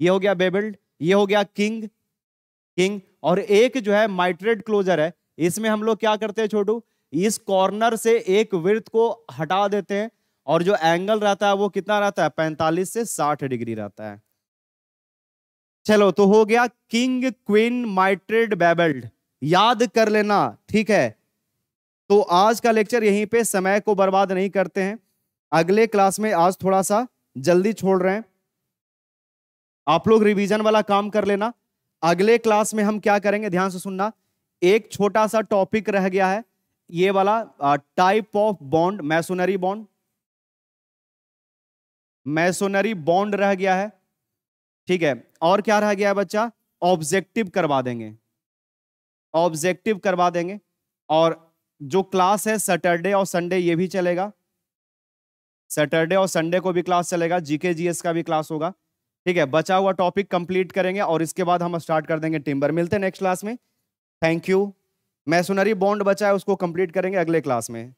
ये हो गया बेबल्ड ये हो गया किंग किंग और एक जो है माइट्रेट क्लोजर है इसमें हम लोग क्या करते हैं छोटू इस कॉर्नर से एक वृत्त को हटा देते हैं और जो एंगल रहता है वो कितना रहता है पैंतालीस से साठ डिग्री रहता है चलो तो हो गया किंग क्वीन माइट्रेड बेबल्ड याद कर लेना ठीक है तो आज का लेक्चर यहीं पे समय को बर्बाद नहीं करते हैं अगले क्लास में आज थोड़ा सा जल्दी छोड़ रहे हैं आप लोग रिवीजन वाला काम कर लेना अगले क्लास में हम क्या करेंगे ध्यान से सुनना एक छोटा सा टॉपिक रह गया है ये वाला type of bond masonry bond masonry bond रह गया है ठीक है और क्या रह गया है बच्चा ऑब्जेक्टिव करवा देंगे ऑब्जेक्टिव करवा देंगे और जो क्लास है सैटरडे और संडे ये भी चलेगा सैटरडे और संडे को भी क्लास चलेगा जीके जीएस का भी क्लास होगा ठीक है बचा हुआ टॉपिक कंप्लीट करेंगे और इसके बाद हम स्टार्ट कर देंगे टिम्बर मिलते हैं नेक्स्ट क्लास में थैंक यू मैसुनरी बॉन्ड बचा है उसको कंप्लीट करेंगे अगले क्लास में